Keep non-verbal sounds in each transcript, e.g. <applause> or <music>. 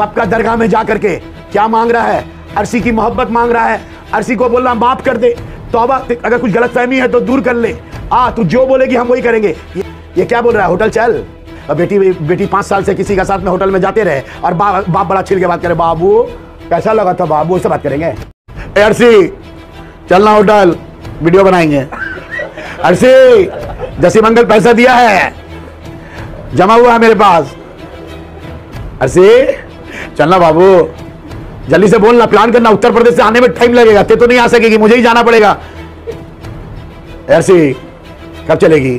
सबका दरगाह में जा करके क्या मांग रहा है अरसी की मोहब्बत मांग रहा है अरसी को बोलना माफ कर दे तोबा अगर कुछ गलत फहमी है तो दूर कर ले आ तू जो बोलेगी हम वही करेंगे ये, ये क्या बोल रहा है होटल चल बेटी बेटी पांच साल से किसी के साथ में होटल में जाते रहे और बा, बाप बड़ा छिल के बात करे बाबू कैसा लगा था बाबू उससे बात करेंगे अरसी चलना होटल वीडियो बनाएंगे <laughs> अरसी जसी मंगल पैसा दिया है जमा हुआ है मेरे पास अरसी चलना बाबू जल्दी से बोलना प्लान करना उत्तर प्रदेश से आने में टाइम लगेगा ते तो नहीं आ सकेगी मुझे ही जाना पड़ेगा ऐसी कब चलेगी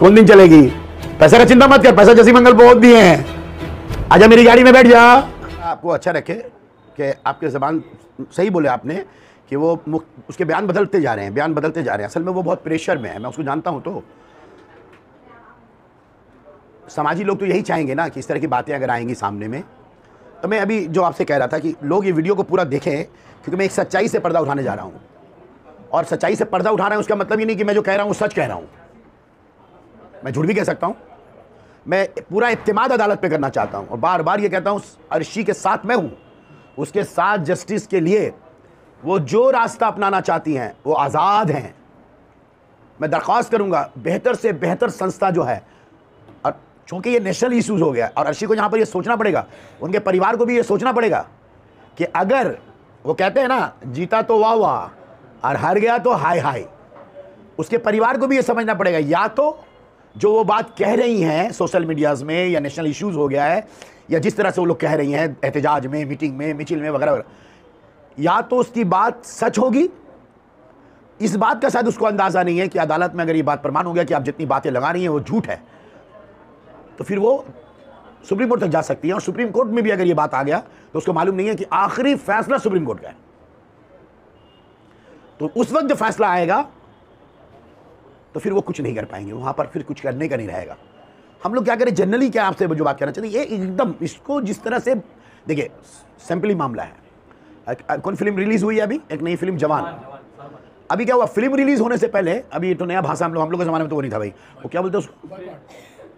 कौन दिन चलेगी पैसा का चिंता मत कर पैसा जैसी मंगल बहुत दिए हैं आजा मेरी गाड़ी में बैठ जा आपको अच्छा रखे कि आपके जबान सही बोले आपने कि वो उसके बयान बदलते जा रहे हैं बयान बदलते जा रहे हैं असल में वो बहुत प्रेशर में है मैं उसको जानता हूँ तो समाजी लोग तो यही चाहेंगे ना कि इस तरह की बातें अगर आएंगी सामने में तो मैं अभी जो आपसे कह रहा था कि लोग ये वीडियो को पूरा देखें क्योंकि मैं एक सच्चाई से पर्दा उठाने जा रहा हूँ और सच्चाई से पर्दा उठा रहा हूँ उसका मतलब ये नहीं कि मैं जो कह रहा हूँ सच कह रहा हूँ मैं झूठ भी कह सकता हूँ मैं पूरा इतमाद अदालत पर करना चाहता हूँ और बार बार ये कहता हूँ अर्शी के साथ मैं हूँ उसके साथ जस्टिस के लिए वो जो रास्ता अपनाना चाहती हैं वो आज़ाद हैं मैं दरख्वास्त करूँगा बेहतर से बेहतर संस्था जो है चूंकि ये नेशनल इशूज़ हो गया और अर्शी को यहाँ पर ये सोचना पड़ेगा उनके परिवार को भी ये सोचना पड़ेगा कि अगर वो कहते हैं ना जीता तो वाह वाह और हार गया तो हाय हाय उसके परिवार को भी ये समझना पड़ेगा या तो जो वो बात कह रही हैं सोशल मीडियाज़ में या नेशनल इश्यूज़ हो गया है या जिस तरह से वो लोग कह रही हैं एहतजाज में मीटिंग में मिचिल में वगैरह वगैरह या तो उसकी बात सच होगी इस बात का शायद उसको अंदाज़ा नहीं है कि अदालत में अगर ये बात प्रमाण हो गया कि आप जितनी बातें लगा रही हैं वो झूठ है तो फिर वो सुप्रीम कोर्ट तक जा सकती है और सुप्रीम कोर्ट में भी अगर ये बात आ गया तो उसको मालूम नहीं है कि आखिरी फैसला सुप्रीम कोर्ट का है तो उस वक्त जब फैसला आएगा तो फिर वो कुछ नहीं कर पाएंगे वहां पर फिर कुछ करने का नहीं रहेगा हम लोग क्या करें जनरली क्या आपसे जो बात करना चाहते ये एकदम इसको जिस तरह से देखिए सिंपली मामला है कौन फिल्म रिलीज़ हुई है अभी एक नई फिल्म जवान अभी क्या हुआ फिल्म रिलीज़ होने से पहले अभी तो नया भाषा हम लोग हम लोग के ज़माने में तो वो नहीं था भाई वो क्या बोलते उसको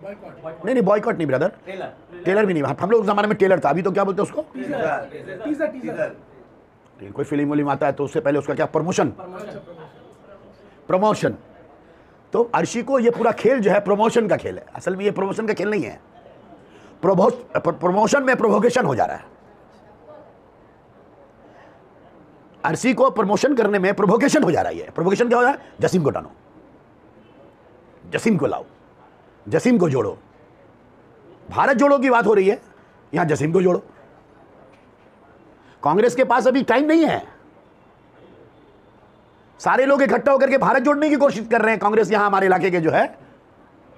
नहीं नहीं बॉयकॉट नहीं ब्रदर टेलर भी नहीं हम लोग जमाने में टेलर था अभी तो क्या बोलते उसको कोई फिल्म विलीम आता है तो उससे पहले उसका क्या प्रमोशन प्रमोशन तो अर्शी को ये पूरा खेल जो है प्रमोशन का खेल है असल में ये प्रमोशन का खेल नहीं है प्रमोशन में प्रोवोकेशन हो जा रहा है अर्शी को प्रमोशन करने में प्रोवोकेशन हो जा रहा है प्रोवोकेशन क्या हो रहा है जसीम को टानो जसीम को लाओ जसीम को जोड़ो भारत जोड़ो की बात हो रही है यहां जसीम को जोड़ो कांग्रेस के पास अभी टाइम नहीं है सारे लोग इकट्ठा होकर के भारत जोड़ने की कोशिश कर रहे हैं कांग्रेस यहां हमारे इलाके के जो है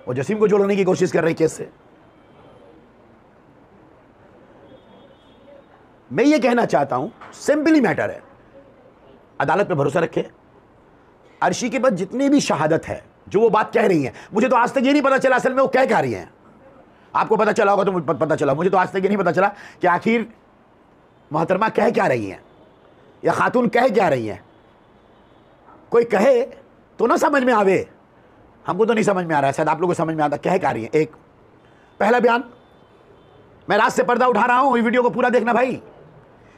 वो जसीम को जोड़ने की कोशिश कर हैं केस से मैं ये कहना चाहता हूं सिंपली मैटर है अदालत पर भरोसा रखे अर्शी के बाद जितनी भी शहादत है जो वो बात कह रही हैं मुझे तो आज तक ये नहीं पता चला असल में वो कह कह रही हैं आपको पता चला होगा तो मुझे पता चला मुझे तो आज तक ये नहीं पता चला कि आखिर मोहतरमा कह क्या रही हैं या खातून कह क्या रही हैं कोई कहे तो ना समझ में आवे हमको तो नहीं समझ में आ रहा है शायद आप लोगों को समझ में आता कह क्या रही है एक पहला बयान मैं रात से पर्दा उठा रहा हूँ वीडियो को पूरा देखना भाई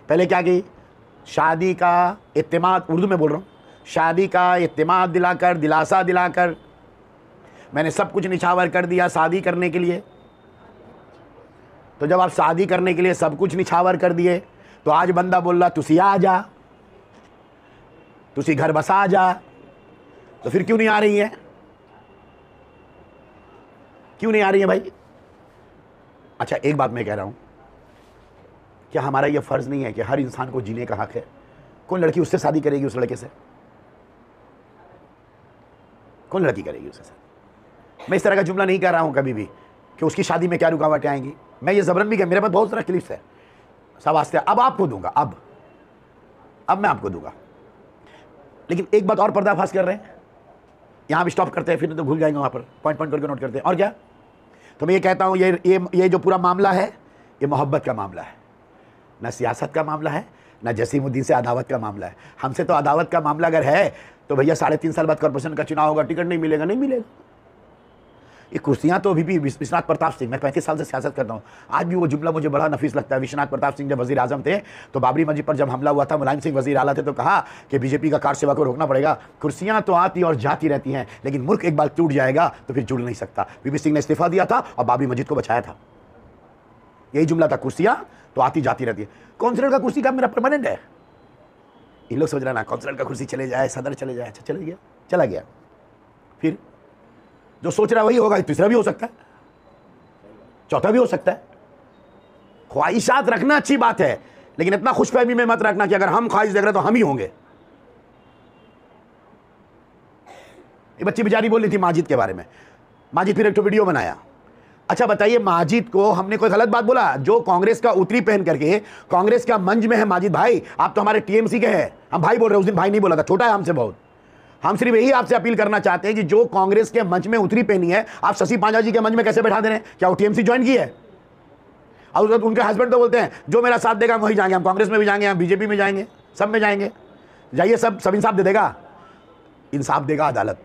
पहले क्या कि शादी का इतमाद उर्दू में बोल रहा हूँ शादी का इतमाद दिलाकर दिलासा दिलाकर मैंने सब कुछ निछावर कर दिया शादी करने के लिए तो जब आप शादी करने के लिए सब कुछ निछावर कर दिए तो आज बंदा बोल रहा तुसी आ जा तुसी घर बसा जा तो फिर क्यों नहीं आ रही है क्यों नहीं आ रही है भाई अच्छा एक बात मैं कह रहा हूं क्या हमारा यह फ़र्ज़ नहीं है कि हर इंसान को जीने का हक़ है कोई लड़की उससे शादी करेगी उस लड़के से कौन लड़की करेगी उसके साथ मैं इस तरह का जुमला नहीं कर रहा हूँ कभी भी कि उसकी शादी में क्या रुकावटें आएंगी मैं ये जबरन भी कह मेरे पास बहुत सारा क्लिप्स है सब आस्ते अब आपको दूंगा अब अब मैं आपको दूंगा लेकिन एक बात और पर्दाफाश कर रहे हैं यहाँ भी स्टॉप करते हैं फिर तो भूल जाएंगे वहाँ पर पॉइंट पॉइंट करके नोट करते हैं और क्या तो मैं ये कहता हूँ ये ये ये जो पूरा मामला है ये मोहब्बत का मामला है ना सियासत का मामला है ना जसीमुद्दीन से अदावत का मामला है हमसे तो अदावत का मामला अगर है तो भैया साढ़े तीन साल बाद कॉरपोरेशन का चुनाव होगा टिकट नहीं मिलेगा नहीं मिलेगा ये कुर्सियाँ तो अभी भी विश्वनाथ प्रताप सिंह मैं पैंतीस साल से सियासत करता हूँ आज भी वो जुमला मुझे बड़ा नफीस लगता है विश्वनाथ प्रताप सिंह जब वजी आजम थे तो बाबरी मस्जिद पर जब हमला हुआ था मुलायम सिंह वजी आला थे तो कहा कि बीजेपी का कार सेवा को रोकना पड़ेगा कुर्सियाँ तो आती और जाती रहती हैं लेकिन मुल्क एक बार टूट जाएगा तो फिर जुड़ नहीं सकता बीबी सिंह ने इस्तीफा दिया था और बाबरी मस्जिद को बचाया था यही जुमला था कुर्सियाँ तो आती जाती रहती है काउंसिलर का कुर्सी का मेरा परमानेंट है इन लोग समझ रहे ना काउंसलर का कुर्सी चले जाए सदर चले जाए अच्छा चले गया चला गया फिर जो सोच रहा वही होगा तीसरा भी हो सकता है चौथा भी हो सकता है ख्वाहिशात रखना अच्छी बात है लेकिन इतना खुशफहमी में मत रखना कि अगर हम ख्वाहिश देख रहे तो हम ही होंगे ये बच्ची बेचारी बोल रही थी माजिद के बारे में माजिद फिर एक तो वीडियो बनाया अच्छा बताइए माजिद को हमने कोई गलत बात बोला जो कांग्रेस का उतरी पहन करके कांग्रेस का मंच में है माजिद भाई आप तो हमारे टीएमसी के हैं हम भाई बोल रहे उस दिन भाई नहीं बोला था छोटा है हमसे बहुत हम सिर्फ यही आपसे अपील करना चाहते हैं कि जो कांग्रेस के मंच में उतरी पहनी है आप शशि पांजा जी के मंच में कैसे बैठा दे रहे हैं क्या वो टीएमसी ज्वाइन की है और उसके उनके हस्बैंड तो बोलते हैं जो मेरा साथ देगा वही जाएंगे हम कांग्रेस में भी जाएंगे हम बीजेपी में जाएंगे सब में जाएंगे जाइए सब सब इंसाफ दे देगा इंसाफ देगा अदालत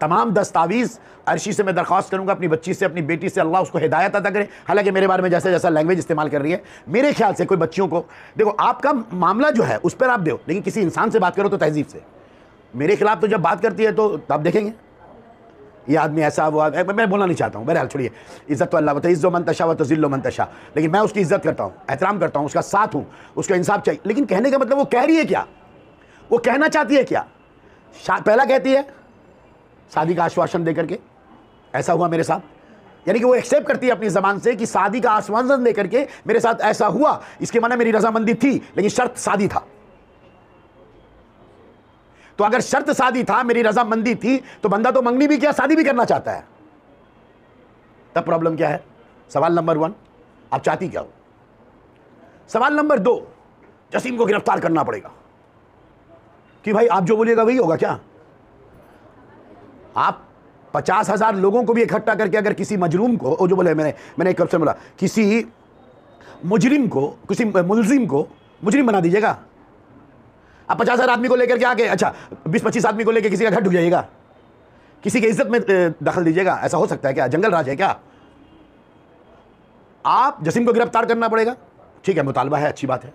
तमाम दस्तावीज़ अर्शी से मैं दरख्वास्त करूँगा अपनी बच्ची से अपनी बेटी से अल्लाह उसको हिदायत अदा करे हालांकि मेरे बारे में जैसा जैसा लैंग्वेज इस्तेमाल कर रही है मेरे ख्याल से कोई बच्चियों को देखो आपका मामला जो है उस पर आप दो लेकिन किसी इंसान से बात करो तो तहजीब से मेरे खिलाफ तो जब बात करती है तो आप देखेंगे ये आदमी ऐसा वो आदमी मैं बोलना नहीं चाहता हूँ बहरहाल छोड़िए इज़्ज़त तो अल्लाह बताए इज़्ज़ो व तजिल्लो मंतशा लेकिन मैं उसकी इज़्ज़त करता हूँ एहतराम करता हूँ उसका साथ हूँ उसका इंसाफ चाहिए लेकिन कहने का मतलब वो कह रही है क्या वो कहना चाहती है क्या पहला कहती है शादी का आश्वासन दे करके ऐसा हुआ मेरे साथ यानी कि वो एक्सेप्ट करती है अपनी जबान से कि शादी का आश्वासन दे करके मेरे साथ ऐसा हुआ इसके माना मेरी रजामंदी थी लेकिन शर्त शादी था तो अगर शर्त शादी था मेरी रजामंदी थी तो बंदा तो मंगनी भी क्या शादी भी करना चाहता है तब प्रॉब्लम क्या है सवाल नंबर वन आप चाहती क्या हो सवाल नंबर दो जसीम को गिरफ्तार करना पड़ेगा कि भाई आप जो बोलिएगा वही होगा क्या आप पचास हज़ार लोगों को भी इकट्ठा करके अगर किसी मजरूम को जो बोले मैंने मैंने एक से बोला किसी मुजरिम को किसी मुलजिम को मुजरिम बना दीजिएगा आप पचास हज़ार आदमी को लेकर के आके अच्छा बीस पच्चीस आदमी को लेकर किसी का घर ढुक जाइएगा किसी की इज्जत में दखल दीजिएगा ऐसा हो सकता है क्या जंगल राज है क्या आप जसीम को गिरफ्तार करना पड़ेगा ठीक है मुतालबा है अच्छी बात है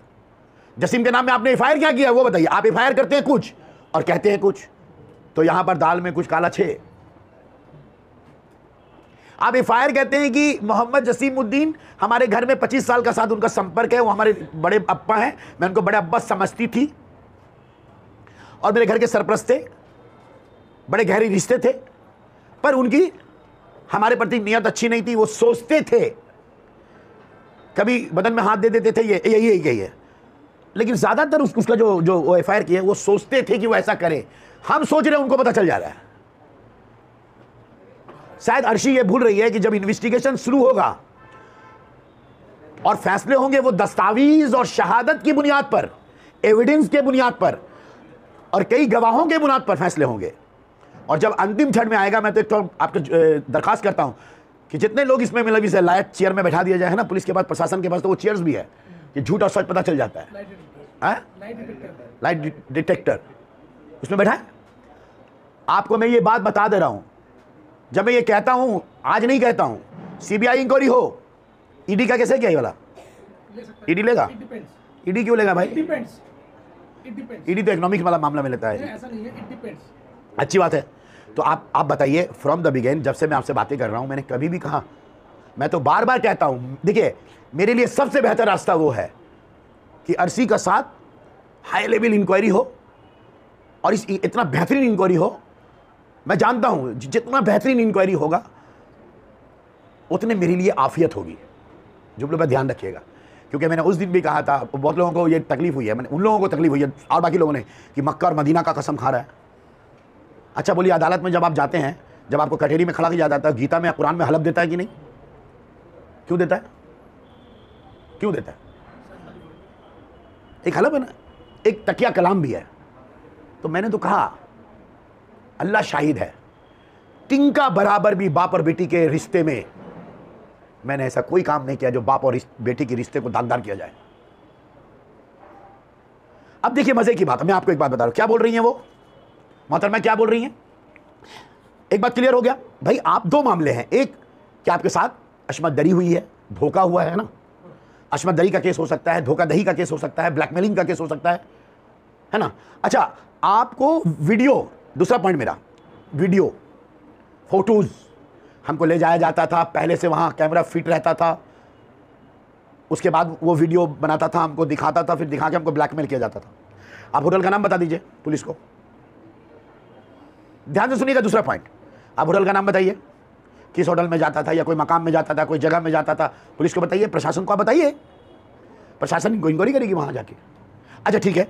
जसीम के नाम में आपने एफ क्या किया वो बताइए आप एफ करते हैं कुछ और कहते हैं कुछ तो यहां पर दाल में कुछ काला छे आप एफ आई कहते हैं कि मोहम्मद जसीमुद्दीन हमारे घर में 25 साल का साथ उनका संपर्क है वो हमारे बड़े अप्पा हैं मैं उनको बड़े अब्बा समझती थी और मेरे घर के सरप्रस्त थे बड़े गहरे रिश्ते थे पर उनकी हमारे प्रति नीयत अच्छी नहीं थी वो सोचते थे कभी बदन में हाथ दे देते थे ये यही यही है लेकिन ज़्यादातर उस, उसका जो जो एफ आई किया वो सोचते थे कि वो ऐसा करें हम सोच रहे हैं उनको पता चल जा रहा है शायद अर्शी ये भूल रही है कि जब इन्वेस्टिगेशन शुरू होगा और फैसले होंगे वो दस्तावेज और शहादत की बुनियाद पर एविडेंस के बुनियाद पर और कई गवाहों के बुनियाद पर फैसले होंगे और जब अंतिम क्षण में आएगा मैं तो एक तो आपको दरखास्त करता हूं कि जितने लोग इसमें मिले इसे लायक चेयर में बैठा दिया जाए ना पुलिस के पास प्रशासन के पास तो वो चेयर्स भी है कि झूठ और सच पता चल जाता है लाइट हाँ? डिटेक्टर उसमें बैठा है आपको मैं ये बात बता दे रहा हूं जब मैं ये कहता हूं आज नहीं कहता हूं सीबीआई इंक्वायरी हो ईडी e का कैसे क्या ये वाला ईडी e ले लेगा ईडी e क्यों लेगा भाई ईडी तो इकोनॉमिक वाला मामला में लेता है अच्छी बात है तो आप आप बताइए फ्रॉम द बिगेन जब से मैं आपसे बातें कर रहा हूँ मैंने कभी भी कहा मैं तो बार बार कहता हूँ देखिए मेरे लिए सबसे बेहतर रास्ता वो है कि अरसी का साथ हाई लेवल इंक्वायरी हो और इस इतना बेहतरीन इंक्वायरी हो मैं जानता हूँ जितना बेहतरीन इंक्वायरी होगा उतने मेरे लिए आफियत होगी जो लोग ध्यान रखिएगा क्योंकि मैंने उस दिन भी कहा था बहुत लोगों को ये तकलीफ़ हुई है मैंने उन लोगों को तकलीफ़ हुई है और बाकी लोगों ने कि मक्का और मदीना का कसम खा रहा है अच्छा बोलिए अदालत में जब आप जाते हैं जब आपको कटहरी में खड़ा किया जाता है गीता में कुरान में हलफ देता है कि नहीं क्यों देता है क्यों देता है एक हलफ है ना एक तकिया कलाम भी है तो मैंने तो कहा अल्लाह शाहिद है टिंका बराबर भी बाप और बेटी के रिश्ते में मैंने ऐसा कोई काम नहीं किया जो बाप और बेटी के रिश्ते को दागदार किया जाए अब देखिए मज़े की बात मैं आपको एक बात बता रहा हूं क्या बोल रही है वो मैं क्या बोल रही है एक बात क्लियर हो गया भाई आप दो मामले हैं एक कि आपके साथ अशमत दरी हुई है धोखा हुआ है ना अशमत दरी का केस हो सकता है धोखा दही का केस हो सकता है ब्लैकमेलिंग का केस हो सकता है है ना अच्छा आपको वीडियो दूसरा पॉइंट मेरा वीडियो फोटोज़ हमको ले जाया जाता था पहले से वहाँ कैमरा फिट रहता था उसके बाद वो वीडियो बनाता था हमको दिखाता था फिर दिखा के हमको ब्लैकमेल किया जाता था आप होटल का नाम बता दीजिए पुलिस को ध्यान से सुनिएगा दूसरा पॉइंट आप होटल का नाम बताइए किस होटल में जाता था या कोई मकाम में जाता था कोई जगह में जाता था पुलिस को बताइए प्रशासन को आप बताइए प्रशासन इंक्वायरी करेगी वहाँ जाके अच्छा ठीक है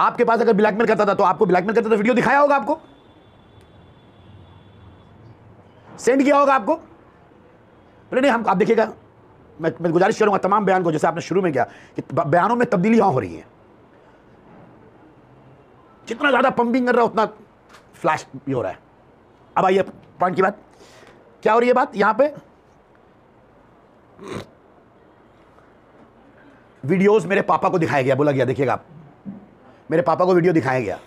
आपके पास अगर ब्लैकमेल करता था तो आपको ब्लैकमेल करता था तो वीडियो दिखाया होगा आपको सेंड किया होगा आपको नहीं हम आप देखिएगा मैं मैं गुजारिश करूंगा तमाम बयान को जैसे आपने शुरू में किया कि बयानों में तब्दीलियां हो रही हैं जितना ज़्यादा पंपिंग कर रहा है उतना फ्लैश भी हो रहा है अब आइए पॉइंट की बात क्या हो रही है बात यहां पे वीडियोस मेरे पापा को दिखाया गया बोला गया देखिएगा आप मेरे पापा को वीडियो दिखाया गया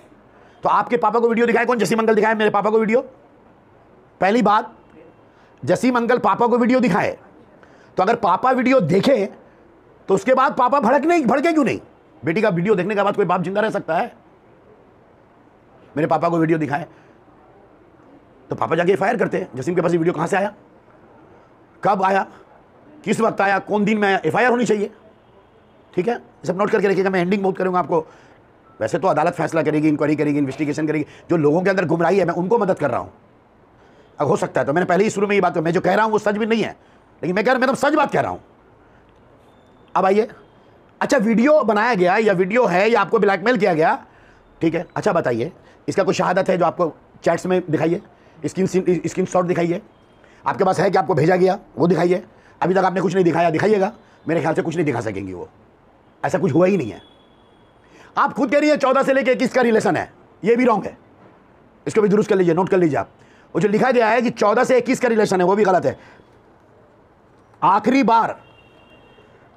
तो आपके पापा को वीडियो दिखाया कौन जसीम मंगल दिखाया मेरे पापा को वीडियो पहली बात जसीम मंगल पापा को वीडियो दिखाए तो अगर पापा वीडियो देखे तो उसके बाद पापा भड़क नहीं भड़के क्यों नहीं बेटी का वीडियो देखने के बाद कोई बाप जिंदा रह सकता है मेरे पापा को वीडियो दिखाए तो पापा जाके एफ करते हैं जसीम के पास वीडियो कहां से आया कब आया किस वक्त आया कौन दिन में आया एफ होनी चाहिए ठीक है सब नोट करके रखिएगा मैं एंडिंग बहुत करूंगा आपको वैसे तो अदालत फैसला करेगी इंक्वायरी करेगी इन्वेस्टिगेशन करेगी जो लोगों के अंदर गुमराही है मैं उनको मदद कर रहा हूँ अब हो सकता है तो मैंने पहले ही शुरू में ये बात कर मैं जो कह रहा हूँ वो सच भी नहीं है लेकिन मैं कह रहा हूँ मैं तो सच बात कह रहा हूँ अब आइए अच्छा वीडियो बनाया गया या वीडियो है या आपको ब्लैकमेल किया गया ठीक है अच्छा बताइए इसका कोई शहादत है जो आपको चैट्स में दिखाइए स्क्रीन स्क्रीन शॉट दिखाइए आपके पास है कि आपको भेजा गया वो दिखाइए अभी तक आपने कुछ नहीं दिखाया दिखाइएगा मेरे ख्याल से कुछ नहीं दिखा सकेंगी वो ऐसा कुछ हुआ ही नहीं है आप खुद कह रही है चौदह से लेकर इक्कीस का रिलेशन है ये भी रॉन्ग है इसको भी दुरुस्त कर लीजिए नोट कर लीजिए आप वो जो लिखा गया है कि चौदह से इक्कीस का रिलेशन है वो भी गलत है आखिरी बार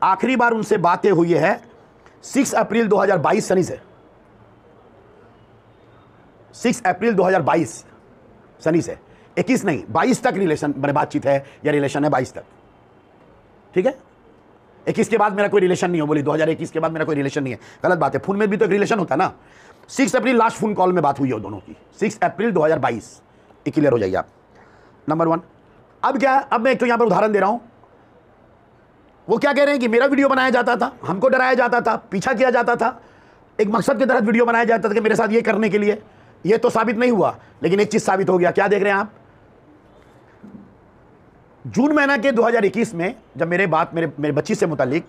आखिरी बार उनसे बातें हुई है सिक्स अप्रैल 2022 सनी से सिक्स अप्रैल 2022 सनी से इक्कीस नहीं बाईस तक रिलेशन मैंने बातचीत है या रिलेशन है बाईस तक ठीक है इक्कीस के बाद मेरा कोई रिलेशन नहीं हो बोली इक्कीस के बाद मेरा कोई रिलेशन नहीं है गलत बात है फोन में भी तो एक रिलेशन होता है ना six April last phone call में बात हुई है दोनों की सिक्स अप्रैल दो हज़ार बाईस ये क्लियर हो जाइए आप नंबर वन अब क्या अब मैं एक तो यहाँ पर उदाहरण दे रहा हूँ वो क्या कह रहे हैं कि मेरा वीडियो बनाया जाता था हमको डराया जाता था पीछा किया जाता था एक मकसद के तहत वीडियो बनाया जाता था कि मेरे साथ ये करने के लिए ये तो साबित नहीं हुआ लेकिन एक चीज़ साबित हो गया क्या देख रहे हैं आप जून महीना के 2021 में जब मेरे बात मेरे मेरे बच्ची से मुतलिक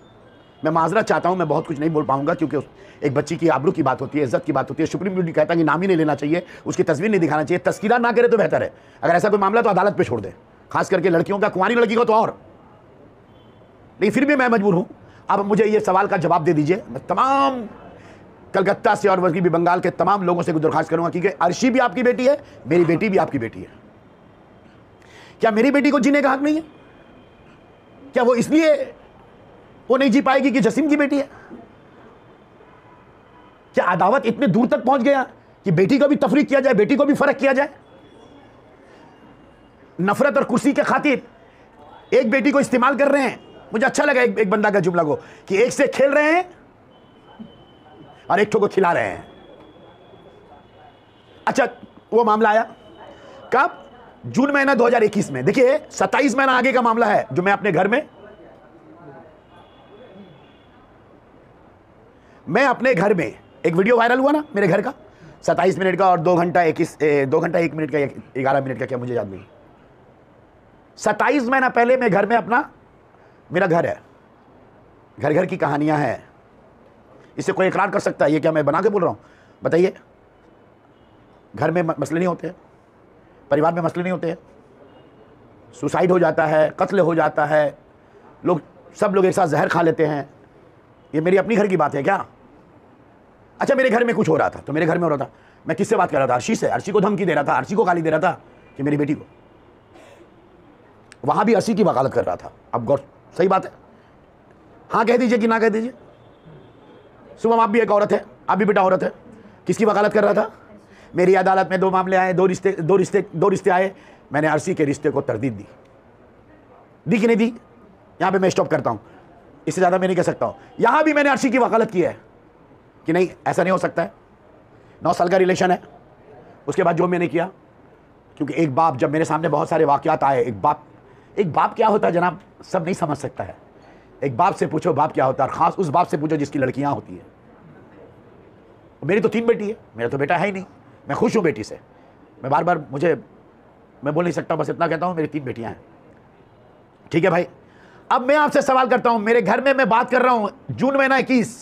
मैं माजरा चाहता हूँ मैं बहुत कुछ नहीं बोल पाऊंगा क्योंकि उस एक बच्ची की आबरू की बात होती है इज्जत की बात होती है सुप्रीम कोर्ट कहता है कि नाम ही नहीं लेना चाहिए उसकी तस्वीर नहीं दिखाना चाहिए तस्करा ना करे तो बेहतर है अगर ऐसा कोई मामला तो अदालत पर छोड़ दे खास करके लड़कियों का कुंवारी लड़की को तो और नहीं फिर भी मैं मजबूर हूँ आप मुझे ये सवाल का जवाब दे दीजिए मैं तमाम कलकत्ता से और भी बंगाल के तमाम लोगों से दरख्वास्त करूँगा क्योंकि अर्शी भी आपकी बेटी है मेरी बेटी भी आपकी बेटी है क्या मेरी बेटी को जीने का हक नहीं है क्या वो इसलिए वो नहीं जी पाएगी कि जसीम की बेटी है क्या अदावत इतने दूर तक पहुंच गया कि बेटी को भी तफरी किया जाए बेटी को भी फर्क किया जाए नफरत और कुर्सी के खातिर एक बेटी को इस्तेमाल कर रहे हैं मुझे अच्छा लगा एक, एक बंदा का जुमला को कि एक से खेल रहे हैं और एक ठो को खिला रहे हैं अच्छा वो मामला आया कब जून महीना 2021 में देखिए 27 महीना आगे का मामला है जो मैं अपने घर में मैं अपने घर में एक वीडियो वायरल हुआ ना मेरे घर का 27 मिनट का और दो घंटा इक्कीस दो घंटा एक मिनट का ग्यारह मिनट का क्या मुझे याद नहीं सत्ताईस महीना पहले मैं घर में अपना मेरा घर है घर घर की कहानियां हैं इसे कोई इकरार कर सकता है ये क्या मैं बना के बोल रहा हूं बताइए घर में मसले नहीं होते हैं परिवार में मसले नहीं होते हैं सुसाइड हो जाता है कत्ल हो जाता है लोग सब लोग एक साथ जहर खा लेते हैं ये मेरी अपनी घर की बात है क्या अच्छा मेरे घर में कुछ हो रहा था तो मेरे घर में हो रहा था मैं किससे बात कर रहा था अर्शी से अर्शी को धमकी दे रहा था अर्शी को गाली दे रहा था कि मेरी बेटी को वहाँ भी अर्शी की वकालत कर रहा था अब गौर सही बात है हाँ कह दीजिए कि ना कह दीजिए सुबह आप भी एक औरत है आप भी बेटा औरत है किसकी वकालत कर रहा था मेरी अदालत में दो मामले आए दो रिश्ते दो रिश्ते दो रिश्ते आए मैंने अरसी के रिश्ते को तरदीद दी दी कि नहीं दी यहाँ पे मैं स्टॉप करता हूँ इससे ज़्यादा मैं नहीं कह सकता हूँ यहाँ भी मैंने अरसी की वकालत की है कि नहीं ऐसा नहीं हो सकता है नौ साल का रिलेशन है उसके बाद जो मैंने किया क्योंकि एक बाप जब मेरे सामने बहुत सारे वाक़ात आए एक बाप एक बाप क्या होता है जनाब सब नहीं समझ सकता है एक बाप से पूछो बाप क्या होता है और ख़ास उस बाप से पूछो जिसकी लड़कियाँ होती है मेरी तो तीन बेटी है मेरा तो बेटा है ही नहीं मैं खुश हूँ बेटी से मैं बार बार मुझे मैं बोल नहीं सकता बस इतना कहता हूँ मेरी तीन बेटियाँ हैं ठीक है भाई अब मैं आपसे सवाल करता हूँ मेरे घर में मैं बात कर रहा हूँ जून महीना इक्कीस